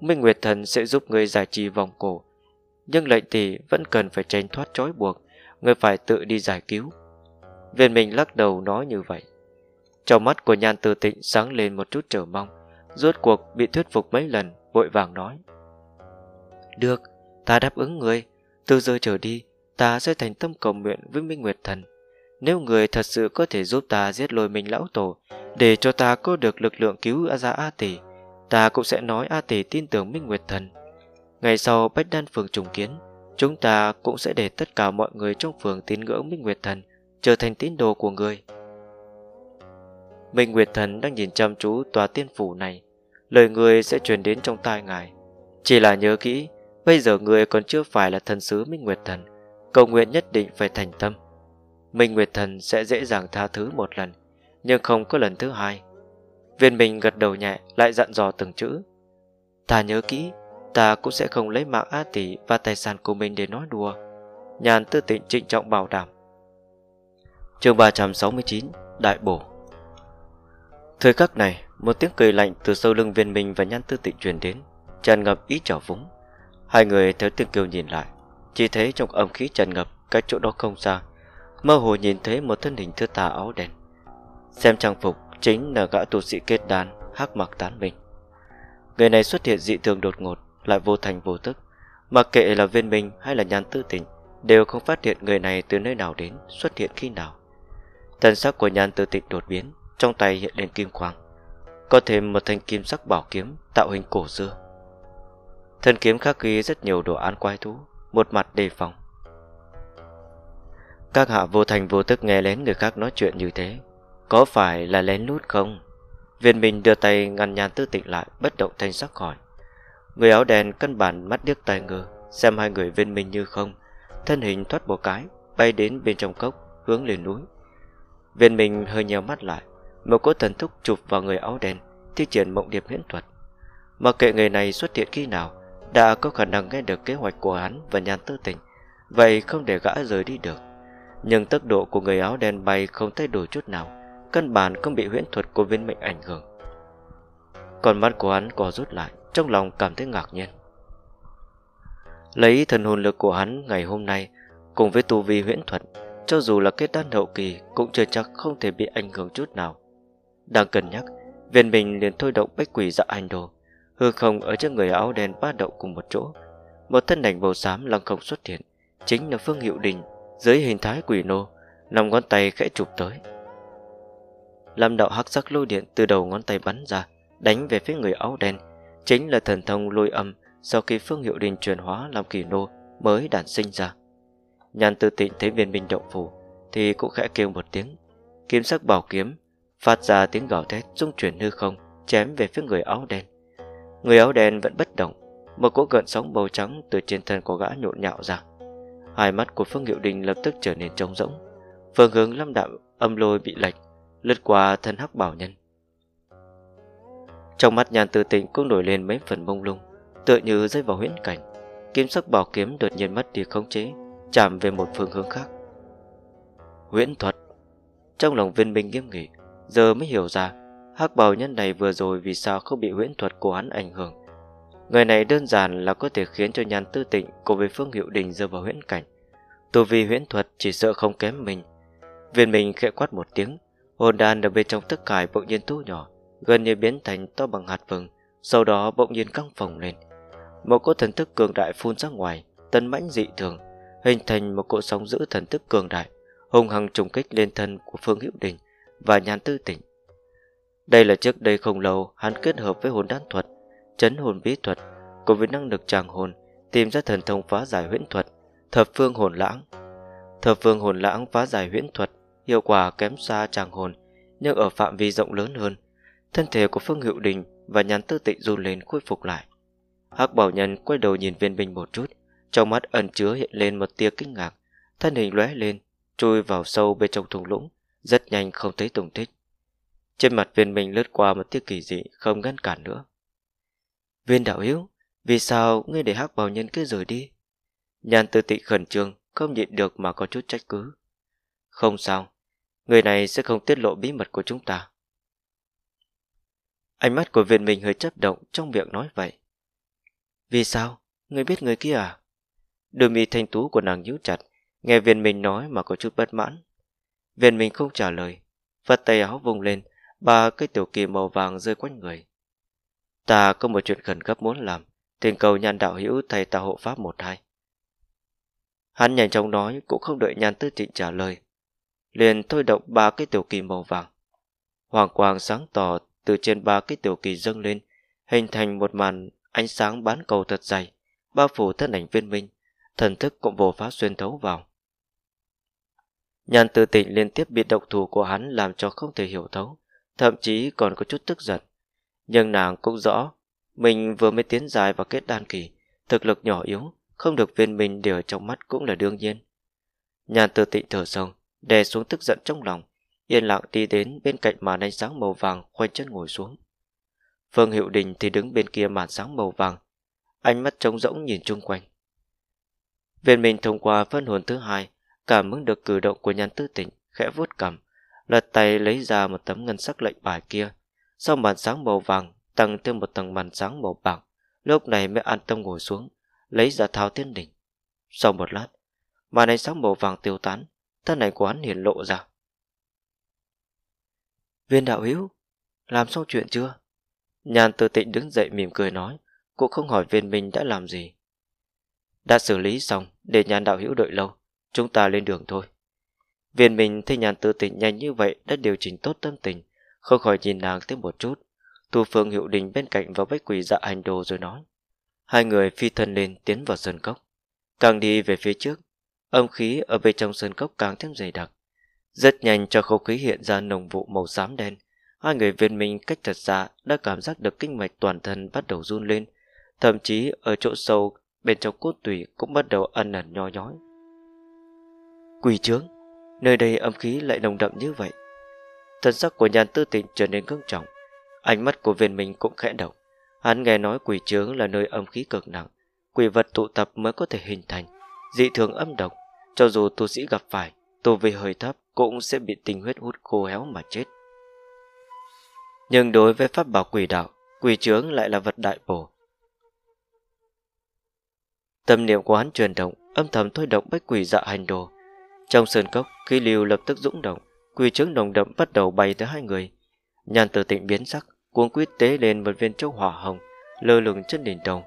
Minh Nguyệt Thần sẽ giúp ngươi giải trì vòng cổ. Nhưng lệnh tỷ vẫn cần phải tránh thoát trói buộc, ngươi phải tự đi giải cứu. Viên mình lắc đầu nói như vậy. Trong mắt của nhan tư tịnh sáng lên một chút trở mong, rốt cuộc bị thuyết phục mấy lần, vội vàng nói. Được, ta đáp ứng người Từ giờ trở đi Ta sẽ thành tâm cầu nguyện với Minh Nguyệt Thần Nếu người thật sự có thể giúp ta giết lôi mình lão tổ Để cho ta có được lực lượng cứu ra A Tỷ Ta cũng sẽ nói A Tỷ tin tưởng Minh Nguyệt Thần Ngày sau Bách Đan Phường trùng kiến Chúng ta cũng sẽ để tất cả mọi người trong phường tín ngưỡng Minh Nguyệt Thần Trở thành tín đồ của người Minh Nguyệt Thần đang nhìn chăm chú tòa tiên phủ này Lời người sẽ truyền đến trong tai ngài Chỉ là nhớ kỹ Bây giờ người còn chưa phải là thần sứ Minh Nguyệt Thần Cầu nguyện nhất định phải thành tâm Minh Nguyệt Thần sẽ dễ dàng tha thứ một lần Nhưng không có lần thứ hai Viên Minh gật đầu nhẹ Lại dặn dò từng chữ Ta nhớ kỹ Ta cũng sẽ không lấy mạng A Tỷ Và tài sản của mình để nói đùa Nhàn tư tịnh trịnh trọng bảo đảm chương 369 Đại Bổ Thời khắc này Một tiếng cười lạnh từ sâu lưng viên Minh Và nhan tư tịnh truyền đến tràn ngập ý trào vúng Hai người thiếu tiên kiều nhìn lại Chỉ thấy trong âm khí tràn ngập cách chỗ đó không xa Mơ hồ nhìn thấy một thân hình thư tà áo đen Xem trang phục chính là gã tu sĩ kết đan hắc mặc tán mình Người này xuất hiện dị thường đột ngột Lại vô thành vô tức Mặc kệ là viên minh hay là nhan tư tình Đều không phát hiện người này từ nơi nào đến Xuất hiện khi nào Tần sắc của nhan tư tịch đột biến Trong tay hiện lên kim quang Có thêm một thanh kim sắc bảo kiếm Tạo hình cổ xưa Thần kiếm khắc ghi rất nhiều đồ án quái thú Một mặt đề phòng Các hạ vô thành vô tức nghe lén người khác nói chuyện như thế Có phải là lén lút không? Viên mình đưa tay ngăn nhàn tư tịnh lại Bất động thanh sắc hỏi Người áo đen căn bản mắt điếc tai ngơ Xem hai người viên minh như không Thân hình thoát một cái Bay đến bên trong cốc hướng lên núi Viên minh hơi nheo mắt lại Một cỗ thần thúc chụp vào người áo đen thi triển mộng điệp huyễn thuật Mặc kệ người này xuất hiện khi nào đã có khả năng nghe được kế hoạch của hắn và nhàn tư tình, vậy không để gã rời đi được. Nhưng tốc độ của người áo đen bay không thay đổi chút nào, căn bản không bị huyễn thuật của viên mệnh ảnh hưởng. Còn mắt của hắn co rút lại, trong lòng cảm thấy ngạc nhiên. Lấy thần hồn lực của hắn ngày hôm nay, cùng với tu vi huyễn thuật, cho dù là kết đan hậu kỳ cũng chưa chắc không thể bị ảnh hưởng chút nào. Đang cân nhắc, viên mình liền thôi động bách quỷ dạ hành đồ, Hư không ở trước người áo đen ba đậu cùng một chỗ Một thân ảnh màu xám lăng không xuất hiện Chính là Phương Hiệu Đình Dưới hình thái quỷ nô Nằm ngón tay khẽ chụp tới Làm đạo hắc sắc lôi điện từ đầu ngón tay bắn ra Đánh về phía người áo đen Chính là thần thông lôi âm Sau khi Phương Hiệu Đình chuyển hóa làm kỳ nô Mới đản sinh ra Nhàn tư tịnh thấy viên binh động phủ Thì cũng khẽ kêu một tiếng Kiếm sắc bảo kiếm Phát ra tiếng gào thét rung chuyển hư không Chém về phía người áo đen Người áo đen vẫn bất động Một cỗ gợn sóng màu trắng từ trên thân của gã nhộn nhạo ra Hai mắt của Phương Hiệu Đình lập tức trở nên trống rỗng Phương hướng lâm đạm âm lôi bị lệch Lướt qua thân hắc bảo nhân Trong mắt nhàn tư tịnh cũng nổi lên mấy phần mông lung Tựa như rơi vào huyễn cảnh Kiếm sắc bảo kiếm đột nhiên mất đi khống chế Chạm về một phương hướng khác Huyễn thuật Trong lòng viên minh nghiêm nghị Giờ mới hiểu ra hắc bào nhân này vừa rồi vì sao không bị huyễn thuật của hắn ảnh hưởng. Người này đơn giản là có thể khiến cho nhàn tư tịnh cùng với Phương Hiệu Đình rơi vào huyễn cảnh. Tu vi huyễn thuật chỉ sợ không kém mình. Viên mình khẽ quát một tiếng, hồn đan ở bên trong tất cải bỗng nhiên thu nhỏ, gần như biến thành to bằng hạt vừng, sau đó bỗng nhiên căng phồng lên. Một cỗ thần thức cường đại phun ra ngoài, tân mãnh dị thường, hình thành một cỗ sóng giữ thần thức cường đại, hùng hăng trùng kích lên thân của Phương Hữu Đình và nhàn tư tỉnh. Đây là trước đây không lâu hắn kết hợp với hồn đan thuật, chấn hồn bí thuật, cùng với năng lực tràng hồn, tìm ra thần thông phá giải huyễn thuật, thập phương hồn lãng. Thập phương hồn lãng phá giải huyễn thuật, hiệu quả kém xa tràng hồn, nhưng ở phạm vi rộng lớn hơn. Thân thể của Phương Hiệu Đình và nhàn tư tịnh run lên khôi phục lại. hắc bảo nhân quay đầu nhìn viên binh một chút, trong mắt ẩn chứa hiện lên một tia kinh ngạc, thân hình lóe lên, chui vào sâu bên trong thùng lũng, rất nhanh không thấy tùng tích. Trên mặt viên minh lướt qua một tiếc kỳ dị Không ngăn cản nữa Viên đạo hữu Vì sao ngươi để hắc bào nhân cứ rời đi Nhàn tư tị khẩn trương Không nhịn được mà có chút trách cứ Không sao Người này sẽ không tiết lộ bí mật của chúng ta Ánh mắt của viên minh hơi chấp động Trong miệng nói vậy Vì sao? Người biết người kia à? Đôi mi thanh tú của nàng nhíu chặt Nghe viên minh nói mà có chút bất mãn Viên minh không trả lời Vắt tay áo vùng lên Ba cây tiểu kỳ màu vàng rơi quanh người. Ta có một chuyện khẩn cấp muốn làm. Tình cầu nhan đạo hữu thầy ta hộ pháp một hai. Hắn nhanh chóng nói cũng không đợi nhan tư trịnh trả lời. Liền thôi động ba cái tiểu kỳ màu vàng. Hoàng quang sáng tỏ từ trên ba cái tiểu kỳ dâng lên, hình thành một màn ánh sáng bán cầu thật dày, bao phủ thân ảnh viên minh, thần thức cũng vô phá xuyên thấu vào. Nhan tư tịnh liên tiếp bị động thủ của hắn làm cho không thể hiểu thấu, thậm chí còn có chút tức giận. Nhưng nàng cũng rõ, mình vừa mới tiến dài vào kết đan kỳ, thực lực nhỏ yếu, không được viên minh điều trong mắt cũng là đương nhiên. Nhàn từ tịnh thở sâu, đè xuống tức giận trong lòng, yên lặng đi đến bên cạnh màn ánh sáng màu vàng khoanh chân ngồi xuống. Phương Hiệu Đình thì đứng bên kia màn sáng màu vàng, ánh mắt trống rỗng nhìn chung quanh. Viên mình thông qua phân hồn thứ hai, cảm ứng được cử động của nhàn tư tịnh, khẽ vuốt cầm, lật tay lấy ra một tấm ngân sắc lệnh bài kia. Sau màn sáng màu vàng, tăng thêm một tầng màn sáng màu bạc, lúc này mới an tâm ngồi xuống, lấy ra thao tiên đỉnh. Sau một lát, màn ánh sáng màu vàng tiêu tán, thân ảnh của hắn hiển lộ ra. Viên đạo hữu, làm xong chuyện chưa? Nhàn từ tịnh đứng dậy mỉm cười nói, cũng không hỏi viên minh đã làm gì. Đã xử lý xong, để nhàn đạo hữu đợi lâu, chúng ta lên đường thôi. Viên mình thấy nhàn tư tỉnh nhanh như vậy đã điều chỉnh tốt tâm tình, không khỏi nhìn nàng thêm một chút. Tu Phương Hiệu Đình bên cạnh vào bách quỷ dạ hành đồ rồi nói. Hai người phi thân lên tiến vào sân cốc. Càng đi về phía trước, âm khí ở bên trong sân cốc càng thêm dày đặc. Rất nhanh cho không khí hiện ra nồng vụ màu xám đen. Hai người viên mình cách thật xa đã cảm giác được kinh mạch toàn thân bắt đầu run lên. Thậm chí ở chỗ sâu bên trong cốt tủy cũng bắt đầu ăn nần nho nhói. Quỷ trướng nơi đây âm khí lại nồng đậm như vậy. thân sắc của nhàn tư tịnh trở nên cứng trọng, ánh mắt của viên minh cũng khẽ động. Hắn nghe nói quỷ trướng là nơi âm khí cực nặng, quỷ vật tụ tập mới có thể hình thành, dị thường âm độc, cho dù tu sĩ gặp phải, tu vi hơi thấp cũng sẽ bị tinh huyết hút khô héo mà chết. Nhưng đối với pháp bảo quỷ đạo, quỷ trướng lại là vật đại bổ. Tâm niệm của hắn truyền động, âm thầm thôi động bách quỷ dạ hành đồ, trong sơn cốc, khí lưu lập tức dũng động, quy chứng nồng đậm bắt đầu bay tới hai người. Nhàn tử tịnh biến sắc, cuống quyết tế lên một viên châu hỏa hồng, lơ lửng trên đỉnh đầu.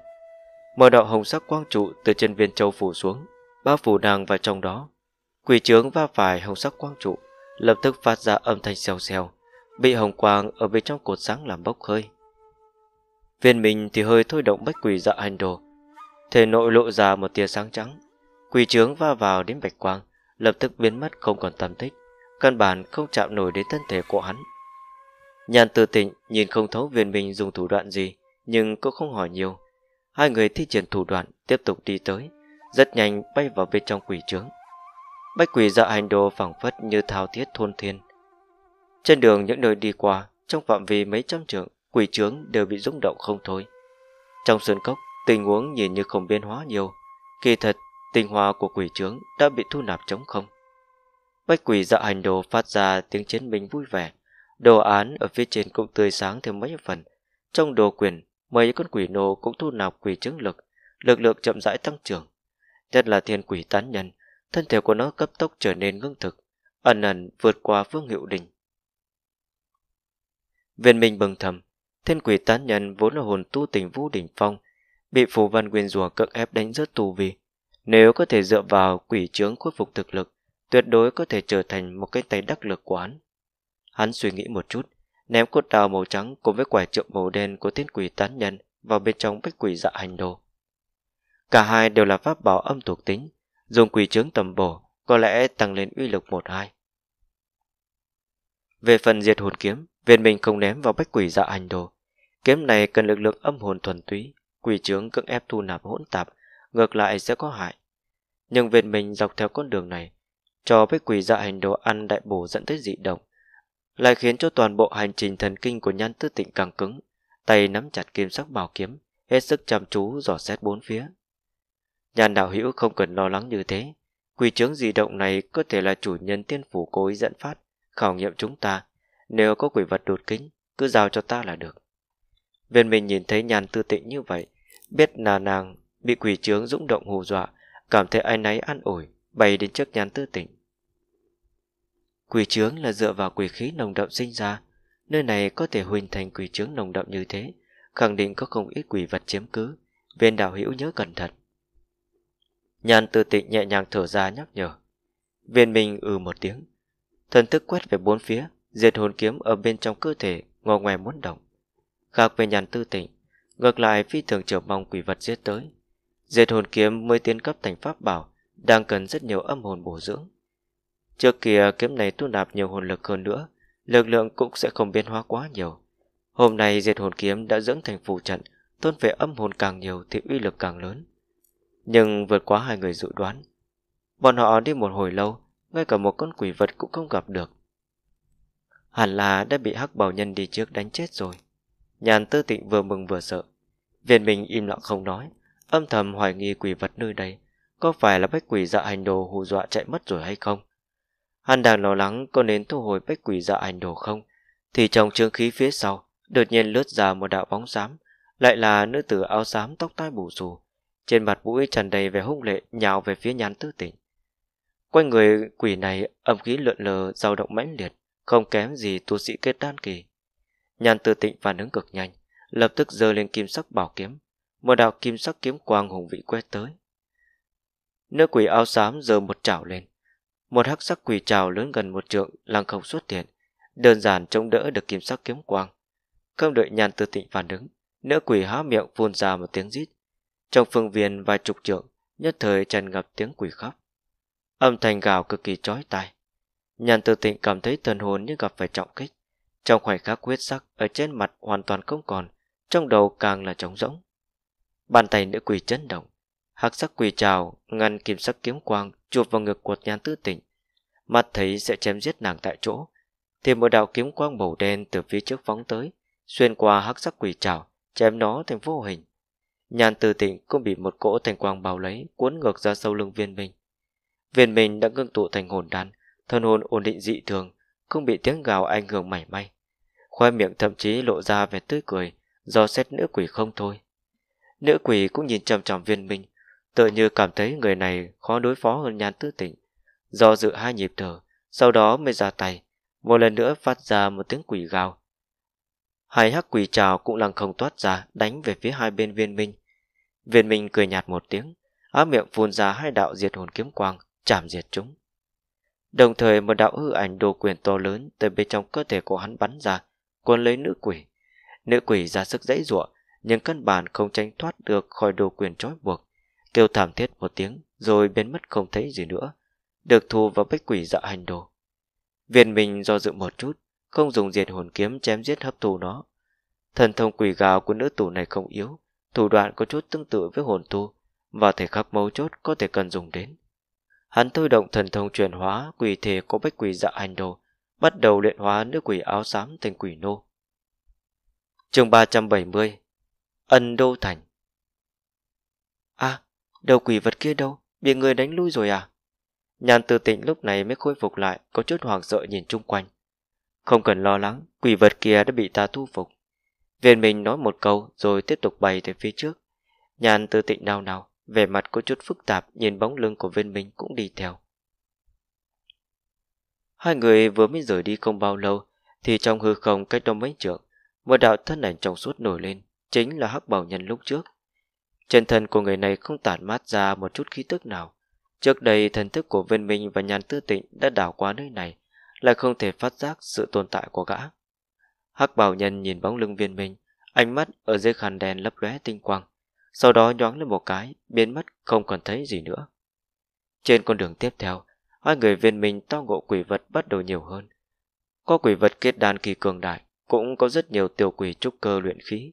Một đạo hồng sắc quang trụ từ trên viên châu phủ xuống, bao phủ nàng vào trong đó. Quỷ trướng va phải hồng sắc quang trụ, lập tức phát ra âm thanh xèo xèo, bị hồng quang ở bên trong cột sáng làm bốc hơi. Viên mình thì hơi thôi động bách quỷ dạ hành đồ, thể nội lộ ra một tia sáng trắng, quỷ trướng va vào đến bạch quang, lập tức biến mất không còn tâm tích, căn bản không chạm nổi đến thân thể của hắn. Nhàn từ tịnh nhìn không thấu viên minh dùng thủ đoạn gì, nhưng cũng không hỏi nhiều. Hai người thi triển thủ đoạn tiếp tục đi tới, rất nhanh bay vào bên trong quỷ trướng. Bách quỷ dạ hành đồ phẳng phất như thao thiết thôn thiên. Trên đường những nơi đi qua, trong phạm vi mấy trăm trượng, quỷ trướng đều bị rung động không thôi. Trong sơn cốc, tình huống nhìn như không biến hóa nhiều, kỳ thật tinh hoa của quỷ trướng đã bị thu nạp trống không. Bách quỷ dạ hành đồ phát ra tiếng chiến binh vui vẻ, đồ án ở phía trên cũng tươi sáng thêm mấy phần. Trong đồ quyền, mấy con quỷ nô cũng thu nạp quỷ trướng lực, lực lượng chậm rãi tăng trưởng. Nhất là thiên quỷ tán nhân, thân thể của nó cấp tốc trở nên ngưng thực, ẩn ẩn vượt qua phương hiệu đình. Viên minh bừng thầm, thiên quỷ tán nhân vốn là hồn tu tình vũ đỉnh phong, bị phù văn quyền rùa cưỡng ép đánh rớt tù vì nếu có thể dựa vào quỷ chướng khôi phục thực lực, tuyệt đối có thể trở thành một cái tay đắc lực của hắn. Hắn suy nghĩ một chút, ném cốt đào màu trắng cùng với quả trượng màu đen của tiên quỷ tán nhân vào bên trong bách quỷ dạ hành đồ. Cả hai đều là pháp bảo âm thuộc tính, dùng quỷ chướng tầm bổ có lẽ tăng lên uy lực một hai. Về phần diệt hồn kiếm, viên mình không ném vào bách quỷ dạ hành đồ. Kiếm này cần lực lượng âm hồn thuần túy, quỷ chướng cưỡng ép thu nạp hỗn tạp, ngược lại sẽ có hại. Nhưng Việt mình dọc theo con đường này, cho với quỷ dạ hành đồ ăn đại bổ dẫn tới dị động, lại khiến cho toàn bộ hành trình thần kinh của nhan tư tịnh càng cứng, tay nắm chặt kim sắc bảo kiếm, hết sức chăm chú dò xét bốn phía. Nhàn đạo hữu không cần lo lắng như thế, quỷ chướng dị động này có thể là chủ nhân tiên phủ cố ý dẫn phát, khảo nghiệm chúng ta, nếu có quỷ vật đột kính, cứ giao cho ta là được. Viên mình nhìn thấy nhàn tư tịnh như vậy, biết là nàng bị quỷ trướng dũng động hù dọa, cảm thấy ai nấy an ủi, bay đến trước nhán tư tỉnh. Quỷ trướng là dựa vào quỷ khí nồng đậm sinh ra, nơi này có thể huỳnh thành quỷ trướng nồng đậm như thế, khẳng định có không ít quỷ vật chiếm cứ, viên đạo hữu nhớ cẩn thận. Nhàn tư tịnh nhẹ nhàng thở ra nhắc nhở. Viên minh ừ một tiếng, thần thức quét về bốn phía, diệt hồn kiếm ở bên trong cơ thể, ngò ngoài muốn động. Khác về nhàn tư tịnh, ngược lại phi thường chờ mong quỷ vật giết tới, Diệt hồn kiếm mới tiến cấp thành pháp bảo, đang cần rất nhiều âm hồn bổ dưỡng. Trước kia kiếm này tu nạp nhiều hồn lực hơn nữa, lực lượng cũng sẽ không biến hóa quá nhiều. Hôm nay diệt hồn kiếm đã dưỡng thành phù trận, tôn về âm hồn càng nhiều thì uy lực càng lớn. Nhưng vượt quá hai người dự đoán. Bọn họ đi một hồi lâu, ngay cả một con quỷ vật cũng không gặp được. Hẳn là đã bị hắc bảo nhân đi trước đánh chết rồi. Nhàn tư tịnh vừa mừng vừa sợ. Viên mình im lặng không nói, âm thầm hoài nghi quỷ vật nơi đây có phải là bách quỷ dạ hành đồ hù dọa chạy mất rồi hay không. Hắn đang lo lắng có nên thu hồi bách quỷ dạ hành đồ không, thì trong trường khí phía sau đột nhiên lướt ra một đạo bóng xám, lại là nữ tử áo xám tóc tai bù xù, trên mặt mũi tràn đầy vẻ hung lệ nhào về phía nhàn tư tỉnh. Quanh người quỷ này âm khí lượn lờ dao động mãnh liệt, không kém gì tu sĩ kết đan kỳ. Nhàn tư tịnh phản ứng cực nhanh, lập tức giơ lên kim sắc bảo kiếm, một đạo kim sắc kiếm quang hùng vị quét tới. Nữ quỷ áo xám giơ một chảo lên, một hắc sắc quỷ trào lớn gần một trượng lăng không xuất hiện, đơn giản chống đỡ được kim sắc kiếm quang. Không đợi nhàn tư tịnh phản ứng, nữ quỷ há miệng phun ra một tiếng rít. Trong phương viên vài chục trượng, nhất thời tràn ngập tiếng quỷ khóc. Âm thanh gào cực kỳ chói tai. Nhàn tư tịnh cảm thấy thần hồn như gặp phải trọng kích. Trong khoảnh khắc huyết sắc ở trên mặt hoàn toàn không còn, trong đầu càng là trống rỗng. Bàn tay nữ quỷ chấn động, hắc sắc quỷ trào ngăn kim sắc kiếm quang chụp vào ngực của nhan tư tỉnh. Mắt thấy sẽ chém giết nàng tại chỗ, thì một đạo kiếm quang màu đen từ phía trước phóng tới, xuyên qua hắc sắc quỷ trào, chém nó thành vô hình. Nhan tư tỉnh cũng bị một cỗ thành quang bao lấy cuốn ngược ra sâu lưng viên minh. Viên minh đã ngưng tụ thành hồn đan, thân hồn ổn định dị thường, không bị tiếng gào ảnh hưởng mảy may. Khoe miệng thậm chí lộ ra vẻ tươi cười, do xét nữ quỷ không thôi. Nữ quỷ cũng nhìn chầm chầm viên minh, tựa như cảm thấy người này khó đối phó hơn nhan tư tỉnh. Do dự hai nhịp thở, sau đó mới ra tay, một lần nữa phát ra một tiếng quỷ gào. Hai hắc quỷ trào cũng lăng không toát ra đánh về phía hai bên viên minh. Viên minh cười nhạt một tiếng, áp miệng phun ra hai đạo diệt hồn kiếm quang, chạm diệt chúng. Đồng thời một đạo hư ảnh đồ quyền to lớn từ bên trong cơ thể của hắn bắn ra, cuốn lấy nữ quỷ. Nữ quỷ ra sức dãy ruộng, nhưng căn bản không tránh thoát được khỏi đồ quyền trói buộc. Kêu thảm thiết một tiếng, rồi biến mất không thấy gì nữa. Được thu vào bách quỷ dạ hành đồ. Viên mình do dự một chút, không dùng diệt hồn kiếm chém giết hấp thù nó. Thần thông quỷ gào của nữ tù này không yếu, thủ đoạn có chút tương tự với hồn tu, và thể khắc mấu chốt có thể cần dùng đến. Hắn thôi động thần thông chuyển hóa quỷ thể của bách quỷ dạ hành đồ, bắt đầu luyện hóa nữ quỷ áo xám thành quỷ nô. chương 370 Ân Đô Thành À, đầu quỷ vật kia đâu? Bị người đánh lui rồi à? Nhàn tư tịnh lúc này mới khôi phục lại, có chút hoảng sợ nhìn chung quanh. Không cần lo lắng, quỷ vật kia đã bị ta thu phục. Viên mình nói một câu rồi tiếp tục bay tới phía trước. Nhàn tư tịnh nào nào, vẻ mặt có chút phức tạp nhìn bóng lưng của viên minh cũng đi theo. Hai người vừa mới rời đi không bao lâu thì trong hư không cách đông mấy trượng, một đạo thân ảnh trong suốt nổi lên, chính là hắc bảo nhân lúc trước. Trên thân của người này không tản mát ra một chút khí tức nào. Trước đây thần thức của viên minh và nhàn tư tịnh đã đảo qua nơi này, lại không thể phát giác sự tồn tại của gã. Hắc bảo nhân nhìn bóng lưng viên minh, ánh mắt ở dưới khăn đen lấp lóe tinh quang, sau đó nhoáng lên một cái, biến mất không còn thấy gì nữa. Trên con đường tiếp theo, hai người viên minh to ngộ quỷ vật bắt đầu nhiều hơn. Có quỷ vật kết đàn kỳ cường đại, cũng có rất nhiều tiểu quỷ trúc cơ luyện khí.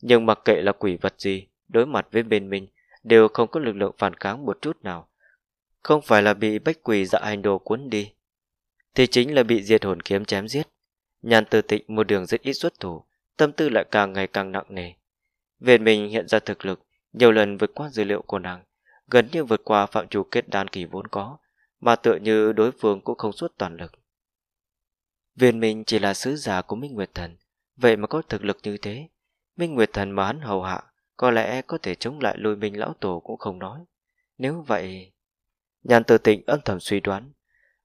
Nhưng mặc kệ là quỷ vật gì, đối mặt với bên mình, đều không có lực lượng phản kháng một chút nào. Không phải là bị bách quỷ dạ hành đồ cuốn đi, thì chính là bị diệt hồn kiếm chém giết. Nhàn từ tịnh một đường rất ít xuất thủ, tâm tư lại càng ngày càng nặng nề. Viên mình hiện ra thực lực, nhiều lần vượt qua dữ liệu của nàng, gần như vượt qua phạm chủ kết đan kỳ vốn có, mà tựa như đối phương cũng không xuất toàn lực. Viên mình chỉ là sứ giả của Minh Nguyệt Thần, vậy mà có thực lực như thế, Minh Nguyệt Thần mà hắn hầu hạ Có lẽ có thể chống lại lôi minh lão tổ cũng không nói Nếu vậy Nhàn tử tịnh âm thầm suy đoán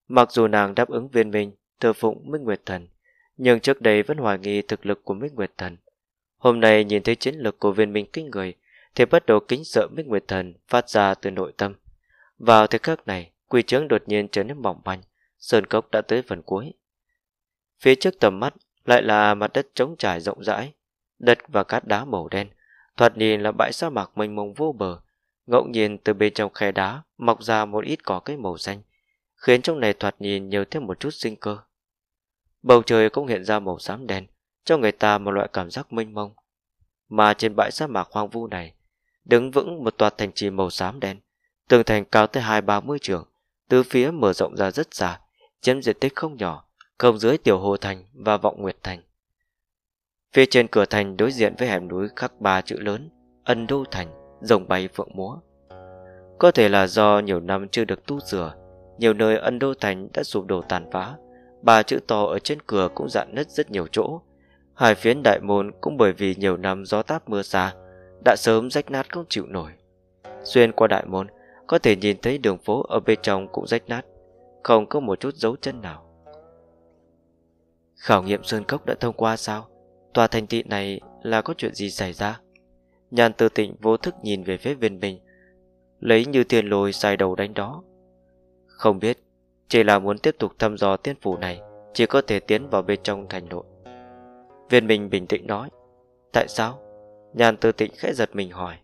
Mặc dù nàng đáp ứng viên minh Thờ phụng Minh Nguyệt Thần Nhưng trước đây vẫn hoài nghi thực lực của Minh Nguyệt Thần Hôm nay nhìn thấy chiến lực của viên minh kinh người Thì bắt đầu kính sợ Minh Nguyệt Thần Phát ra từ nội tâm Vào thời khắc này Quy trướng đột nhiên trở nên mỏng manh Sơn cốc đã tới phần cuối Phía trước tầm mắt lại là mặt đất trống trải rộng rãi đất và cát đá màu đen, thoạt nhìn là bãi sa mạc mênh mông vô bờ. Ngẫu nhiên từ bên trong khe đá mọc ra một ít cỏ cây màu xanh, khiến trong này thoạt nhìn nhiều thêm một chút sinh cơ. Bầu trời cũng hiện ra màu xám đen, cho người ta một loại cảm giác mênh mông. Mà trên bãi sa mạc hoang vu này, đứng vững một tòa thành trì màu xám đen, tường thành cao tới hai ba mươi trường, từ phía mở rộng ra rất xa, chiếm diện tích không nhỏ, không dưới tiểu hồ thành và vọng nguyệt thành. Phía trên cửa thành đối diện với hẻm núi khắc ba chữ lớn Ân Đô Thành, rồng bay phượng múa Có thể là do nhiều năm chưa được tu sửa Nhiều nơi Ân Đô Thành đã sụp đổ tàn phá Ba chữ to ở trên cửa cũng dạn nứt rất nhiều chỗ Hải phiến đại môn cũng bởi vì nhiều năm gió táp mưa xa Đã sớm rách nát không chịu nổi Xuyên qua đại môn Có thể nhìn thấy đường phố ở bên trong cũng rách nát Không có một chút dấu chân nào Khảo nghiệm sơn cốc đã thông qua sao Tòa thành thị này là có chuyện gì xảy ra? Nhàn tư tịnh vô thức nhìn về phía viên mình Lấy như tiền lồi xài đầu đánh đó Không biết Chỉ là muốn tiếp tục thăm dò tiên phủ này Chỉ có thể tiến vào bên trong thành nội Viên mình bình tĩnh nói Tại sao? Nhàn tư tịnh khẽ giật mình hỏi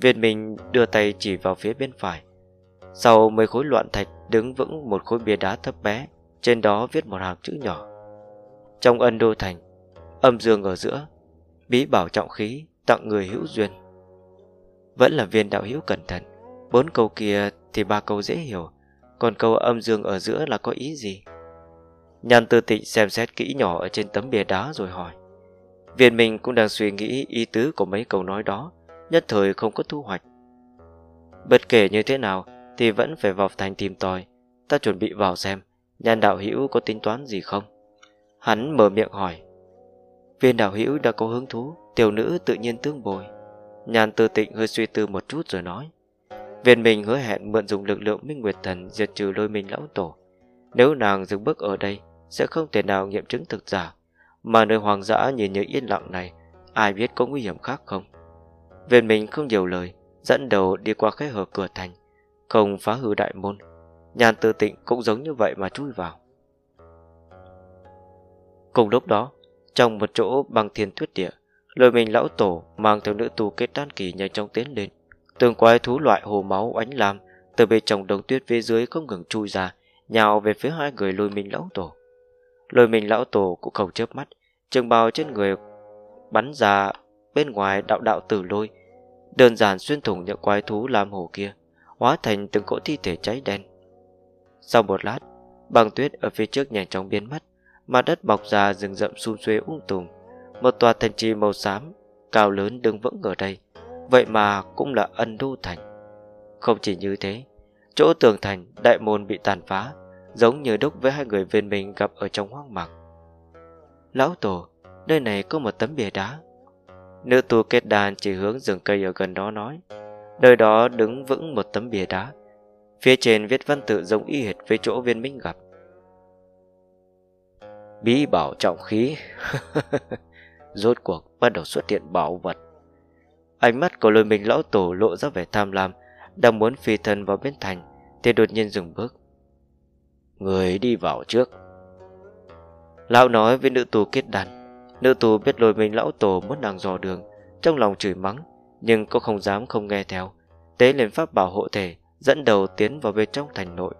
Viên mình đưa tay chỉ vào phía bên phải Sau mấy khối loạn thạch Đứng vững một khối bia đá thấp bé Trên đó viết một hàng chữ nhỏ Trong ân đô thành âm dương ở giữa, bí bảo trọng khí tặng người hữu duyên. Vẫn là viên đạo hữu cẩn thận, bốn câu kia thì ba câu dễ hiểu, còn câu âm dương ở giữa là có ý gì? Nhan tư tịnh xem xét kỹ nhỏ ở trên tấm bia đá rồi hỏi. Viên mình cũng đang suy nghĩ ý tứ của mấy câu nói đó, nhất thời không có thu hoạch. Bất kể như thế nào thì vẫn phải vào thành tìm tòi, ta chuẩn bị vào xem nhan đạo hữu có tính toán gì không. Hắn mở miệng hỏi. Viên đảo hữu đã có hứng thú Tiểu nữ tự nhiên tương bồi Nhàn tư tịnh hơi suy tư một chút rồi nói Viên mình hứa hẹn mượn dùng lực lượng Minh Nguyệt Thần diệt trừ lôi mình lão tổ Nếu nàng dừng bước ở đây Sẽ không thể nào nghiệm chứng thực giả Mà nơi hoàng dã nhìn như yên lặng này Ai biết có nguy hiểm khác không Viên mình không nhiều lời Dẫn đầu đi qua khẽ hở cửa thành Không phá hư đại môn Nhàn tư tịnh cũng giống như vậy mà chui vào Cùng lúc đó trong một chỗ bằng thiên tuyết địa Lôi mình lão tổ mang theo nữ tù kết đan kỳ nhanh chóng tiến lên Tường quái thú loại hồ máu ánh lam Từ bên trong đống tuyết phía dưới không ngừng chui ra Nhào về phía hai người lôi mình lão tổ Lôi mình lão tổ cũng không chớp mắt Trường bào trên người bắn ra bên ngoài đạo đạo tử lôi Đơn giản xuyên thủng những quái thú làm hồ kia Hóa thành từng cỗ thi thể cháy đen Sau một lát Băng tuyết ở phía trước nhanh chóng biến mất mặt đất bọc ra rừng rậm xum xuê um tùm một tòa thành trì màu xám cao lớn đứng vững ở đây vậy mà cũng là ân đô thành không chỉ như thế chỗ tường thành đại môn bị tàn phá giống như đúc với hai người viên mình gặp ở trong hoang mạc lão tổ nơi này có một tấm bìa đá nữ tu kết đàn chỉ hướng rừng cây ở gần đó nói nơi đó đứng vững một tấm bìa đá phía trên viết văn tự giống y hệt với chỗ viên minh gặp bí bảo trọng khí Rốt cuộc bắt đầu xuất hiện bảo vật Ánh mắt của lôi minh lão tổ lộ ra vẻ tham lam Đang muốn phi thân vào bên thành Thì đột nhiên dừng bước Người đi vào trước Lão nói với nữ tù kết đàn Nữ tù biết lôi minh lão tổ muốn nàng dò đường Trong lòng chửi mắng Nhưng cô không dám không nghe theo Tế lên pháp bảo hộ thể Dẫn đầu tiến vào bên trong thành nội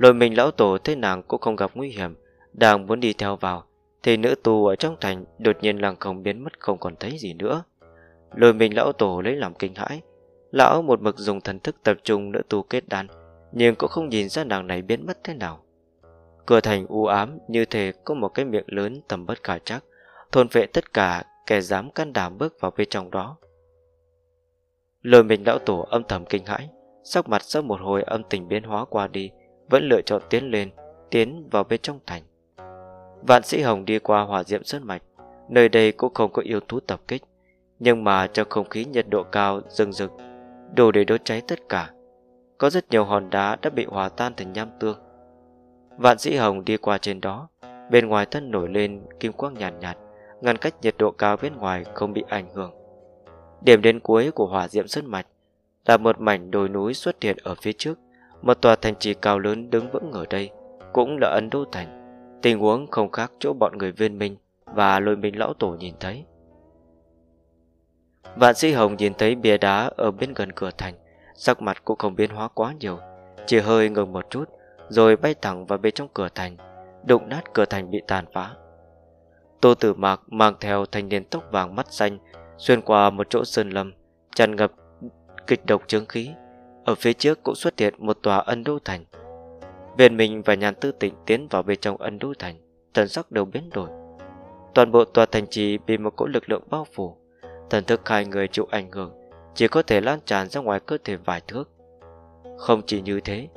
Lôi mình lão tổ thấy nàng cũng không gặp nguy hiểm Đang muốn đi theo vào Thì nữ tù ở trong thành đột nhiên làng không biến mất không còn thấy gì nữa Lôi mình lão tổ lấy làm kinh hãi Lão một mực dùng thần thức tập trung nữ tu kết đan Nhưng cũng không nhìn ra nàng này biến mất thế nào Cửa thành u ám như thể có một cái miệng lớn tầm bất khả chắc Thôn vệ tất cả kẻ dám can đảm bước vào bên trong đó Lời mình lão tổ âm thầm kinh hãi Sắc mặt sau một hồi âm tình biến hóa qua đi vẫn lựa chọn tiến lên, tiến vào bên trong thành. Vạn sĩ Hồng đi qua hỏa diệm sơn mạch, nơi đây cũng không có yếu tố tập kích, nhưng mà trong không khí nhiệt độ cao rừng rực, đủ để đốt cháy tất cả. Có rất nhiều hòn đá đã bị hòa tan thành nham tương. Vạn sĩ Hồng đi qua trên đó, bên ngoài thân nổi lên kim quang nhàn nhạt, nhạt, ngăn cách nhiệt độ cao bên ngoài không bị ảnh hưởng. Điểm đến cuối của hỏa diệm sơn mạch là một mảnh đồi núi xuất hiện ở phía trước, một tòa thành trì cao lớn đứng vững ở đây Cũng là Ấn Đô Thành Tình huống không khác chỗ bọn người viên minh Và lôi minh lão tổ nhìn thấy Vạn sĩ hồng nhìn thấy bia đá ở bên gần cửa thành Sắc mặt cũng không biến hóa quá nhiều Chỉ hơi ngừng một chút Rồi bay thẳng vào bên trong cửa thành Đụng nát cửa thành bị tàn phá Tô tử mạc mang theo thanh niên tóc vàng mắt xanh Xuyên qua một chỗ sơn lâm Tràn ngập kịch độc chứng khí ở phía trước cũng xuất hiện một tòa ân đô thành Viện mình và nhàn tư tịnh tiến vào bên trong ân đô thành Thần sắc đều biến đổi Toàn bộ tòa thành trì bị một cỗ lực lượng bao phủ Thần thức hai người chịu ảnh hưởng Chỉ có thể lan tràn ra ngoài cơ thể vài thước Không chỉ như thế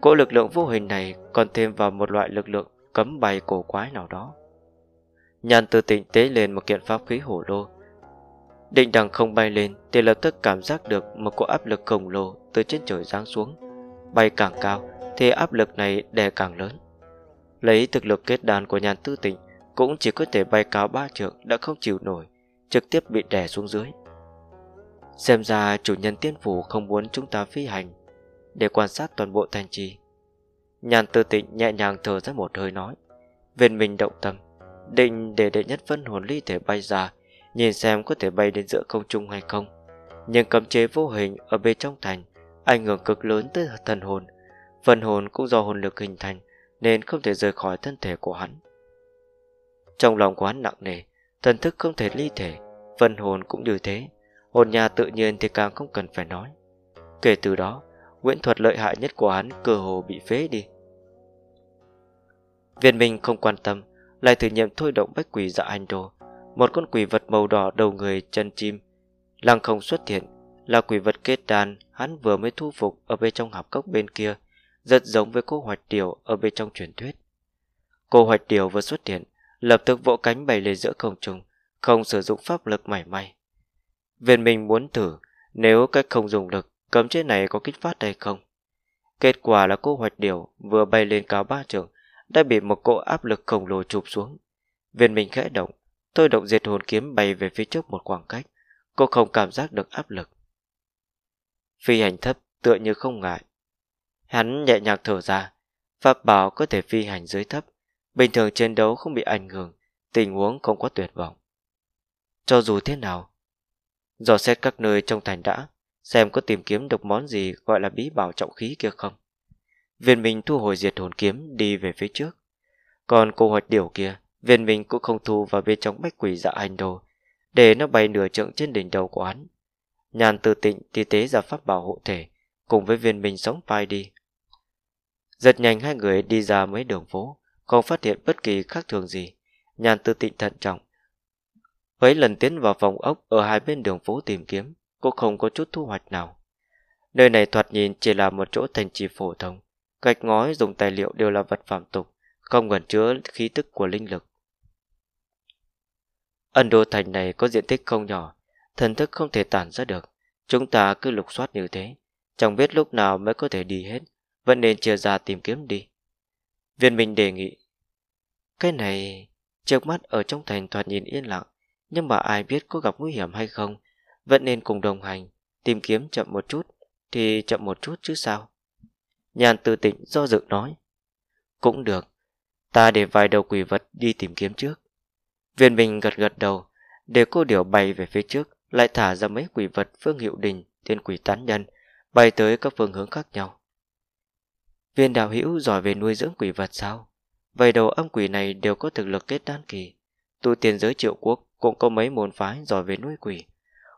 Cỗ lực lượng vô hình này còn thêm vào một loại lực lượng cấm bay cổ quái nào đó Nhàn tư tịnh tế lên một kiện pháp khí hổ đô định đằng không bay lên thì lập tức cảm giác được một cỗ áp lực khổng lồ từ trên trời giáng xuống. Bay càng cao thì áp lực này đè càng lớn. Lấy thực lực kết đàn của nhàn tư tỉnh cũng chỉ có thể bay cao ba trượng đã không chịu nổi, trực tiếp bị đè xuống dưới. Xem ra chủ nhân tiên phủ không muốn chúng ta phi hành để quan sát toàn bộ thành trì. Nhàn tư tịnh nhẹ nhàng thở ra một hơi nói, viên mình động tâm, định để đệ nhất phân hồn ly thể bay ra nhìn xem có thể bay đến giữa không trung hay không. Nhưng cấm chế vô hình ở bên trong thành ảnh hưởng cực lớn tới thần hồn. Phần hồn cũng do hồn lực hình thành nên không thể rời khỏi thân thể của hắn. Trong lòng của hắn nặng nề, thần thức không thể ly thể, phần hồn cũng như thế. Hồn nhà tự nhiên thì càng không cần phải nói. Kể từ đó, Nguyễn thuật lợi hại nhất của hắn cơ hồ bị phế đi. Viên Minh không quan tâm, lại thử nghiệm thôi động bách quỷ dạ anh đồ, một con quỷ vật màu đỏ đầu người chân chim. Lăng không xuất hiện, là quỷ vật kết đàn hắn vừa mới thu phục ở bên trong hạp cốc bên kia, rất giống với cô hoạch điểu ở bên trong truyền thuyết. Cô hoạch điểu vừa xuất hiện, lập tức vỗ cánh bay lên giữa không trung, không sử dụng pháp lực mảy may. Viên mình muốn thử nếu cách không dùng lực, cấm chế này có kích phát hay không. Kết quả là cô hoạch điểu vừa bay lên cao ba trường đã bị một cỗ áp lực khổng lồ chụp xuống. Viên mình khẽ động, tôi động diệt hồn kiếm bay về phía trước một khoảng cách, cô không cảm giác được áp lực. Phi hành thấp tựa như không ngại. Hắn nhẹ nhàng thở ra, pháp bảo có thể phi hành dưới thấp, bình thường chiến đấu không bị ảnh hưởng, tình huống không có tuyệt vọng. Cho dù thế nào, dò xét các nơi trong thành đã, xem có tìm kiếm được món gì gọi là bí bảo trọng khí kia không. Viên mình thu hồi diệt hồn kiếm đi về phía trước, còn cô hoạch điều kia viên mình cũng không thu vào bên trong bách quỷ dạ hành đồ để nó bay nửa trượng trên đỉnh đầu của hắn nhàn từ tịnh thì tế ra pháp bảo hộ thể cùng với viên mình sống vai đi Giật nhanh hai người đi ra mấy đường phố không phát hiện bất kỳ khác thường gì nhàn tư tịnh thận trọng mấy lần tiến vào phòng ốc ở hai bên đường phố tìm kiếm cũng không có chút thu hoạch nào nơi này thoạt nhìn chỉ là một chỗ thành trì phổ thông gạch ngói dùng tài liệu đều là vật phạm tục không gần chứa khí tức của linh lực Ân đô thành này có diện tích không nhỏ, thần thức không thể tản ra được. Chúng ta cứ lục soát như thế, chẳng biết lúc nào mới có thể đi hết, vẫn nên chia ra tìm kiếm đi. Viên Minh đề nghị. Cái này, trước mắt ở trong thành thoạt nhìn yên lặng, nhưng mà ai biết có gặp nguy hiểm hay không, vẫn nên cùng đồng hành, tìm kiếm chậm một chút, thì chậm một chút chứ sao. Nhàn tư tỉnh do dự nói. Cũng được, ta để vài đầu quỷ vật đi tìm kiếm trước. Viên Minh gật gật đầu, để cô điều bay về phía trước, lại thả ra mấy quỷ vật phương hiệu đình, tiên quỷ tán nhân, bay tới các phương hướng khác nhau. Viên đạo hữu giỏi về nuôi dưỡng quỷ vật sao? Vậy đầu âm quỷ này đều có thực lực kết đan kỳ. Tu tiên giới triệu quốc cũng có mấy môn phái giỏi về nuôi quỷ.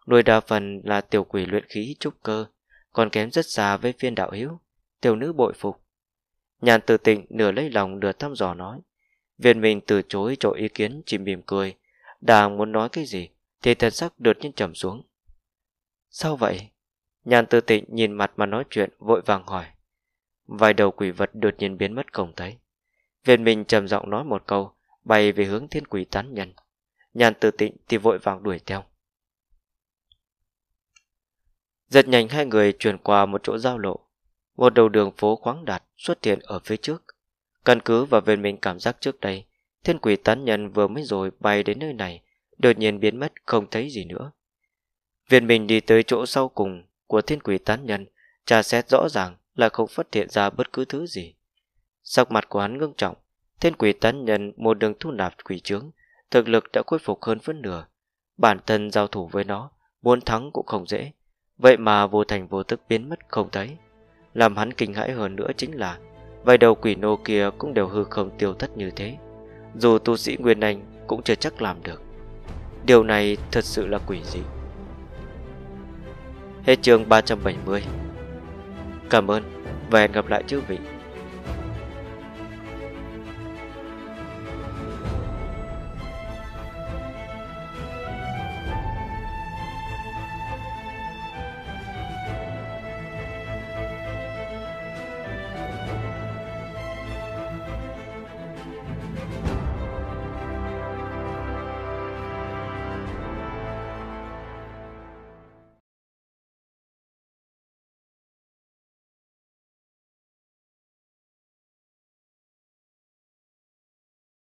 Nuôi đa phần là tiểu quỷ luyện khí trúc cơ, còn kém rất xa với viên đạo hữu. Tiểu nữ bội phục. Nhàn từ tịnh nửa lấy lòng nửa thăm dò nói. Viên Minh từ chối cho ý kiến chỉ mỉm cười, đang muốn nói cái gì thì thần sắc đột nhiên trầm xuống. Sao vậy? Nhàn tư tịnh nhìn mặt mà nói chuyện vội vàng hỏi. Vài đầu quỷ vật đột nhiên biến mất không thấy. Viên Minh trầm giọng nói một câu, bay về hướng thiên quỷ tán nhân. Nhàn tư tịnh thì vội vàng đuổi theo. Giật nhanh hai người chuyển qua một chỗ giao lộ. Một đầu đường phố khoáng đạt xuất hiện ở phía trước. Căn cứ vào về mình cảm giác trước đây, thiên quỷ tán nhân vừa mới rồi bay đến nơi này, đột nhiên biến mất không thấy gì nữa. Viên mình đi tới chỗ sau cùng của thiên quỷ tán nhân, tra xét rõ ràng là không phát hiện ra bất cứ thứ gì. Sắc mặt của hắn ngưng trọng, thiên quỷ tán nhân một đường thu nạp quỷ trướng, thực lực đã khôi phục hơn phân nửa. Bản thân giao thủ với nó, muốn thắng cũng không dễ, vậy mà vô thành vô tức biến mất không thấy. Làm hắn kinh hãi hơn nữa chính là vài đầu quỷ nô kia cũng đều hư không tiêu thất như thế Dù tu sĩ Nguyên Anh cũng chưa chắc làm được Điều này thật sự là quỷ dị Hết chương 370 Cảm ơn và hẹn gặp lại chư vị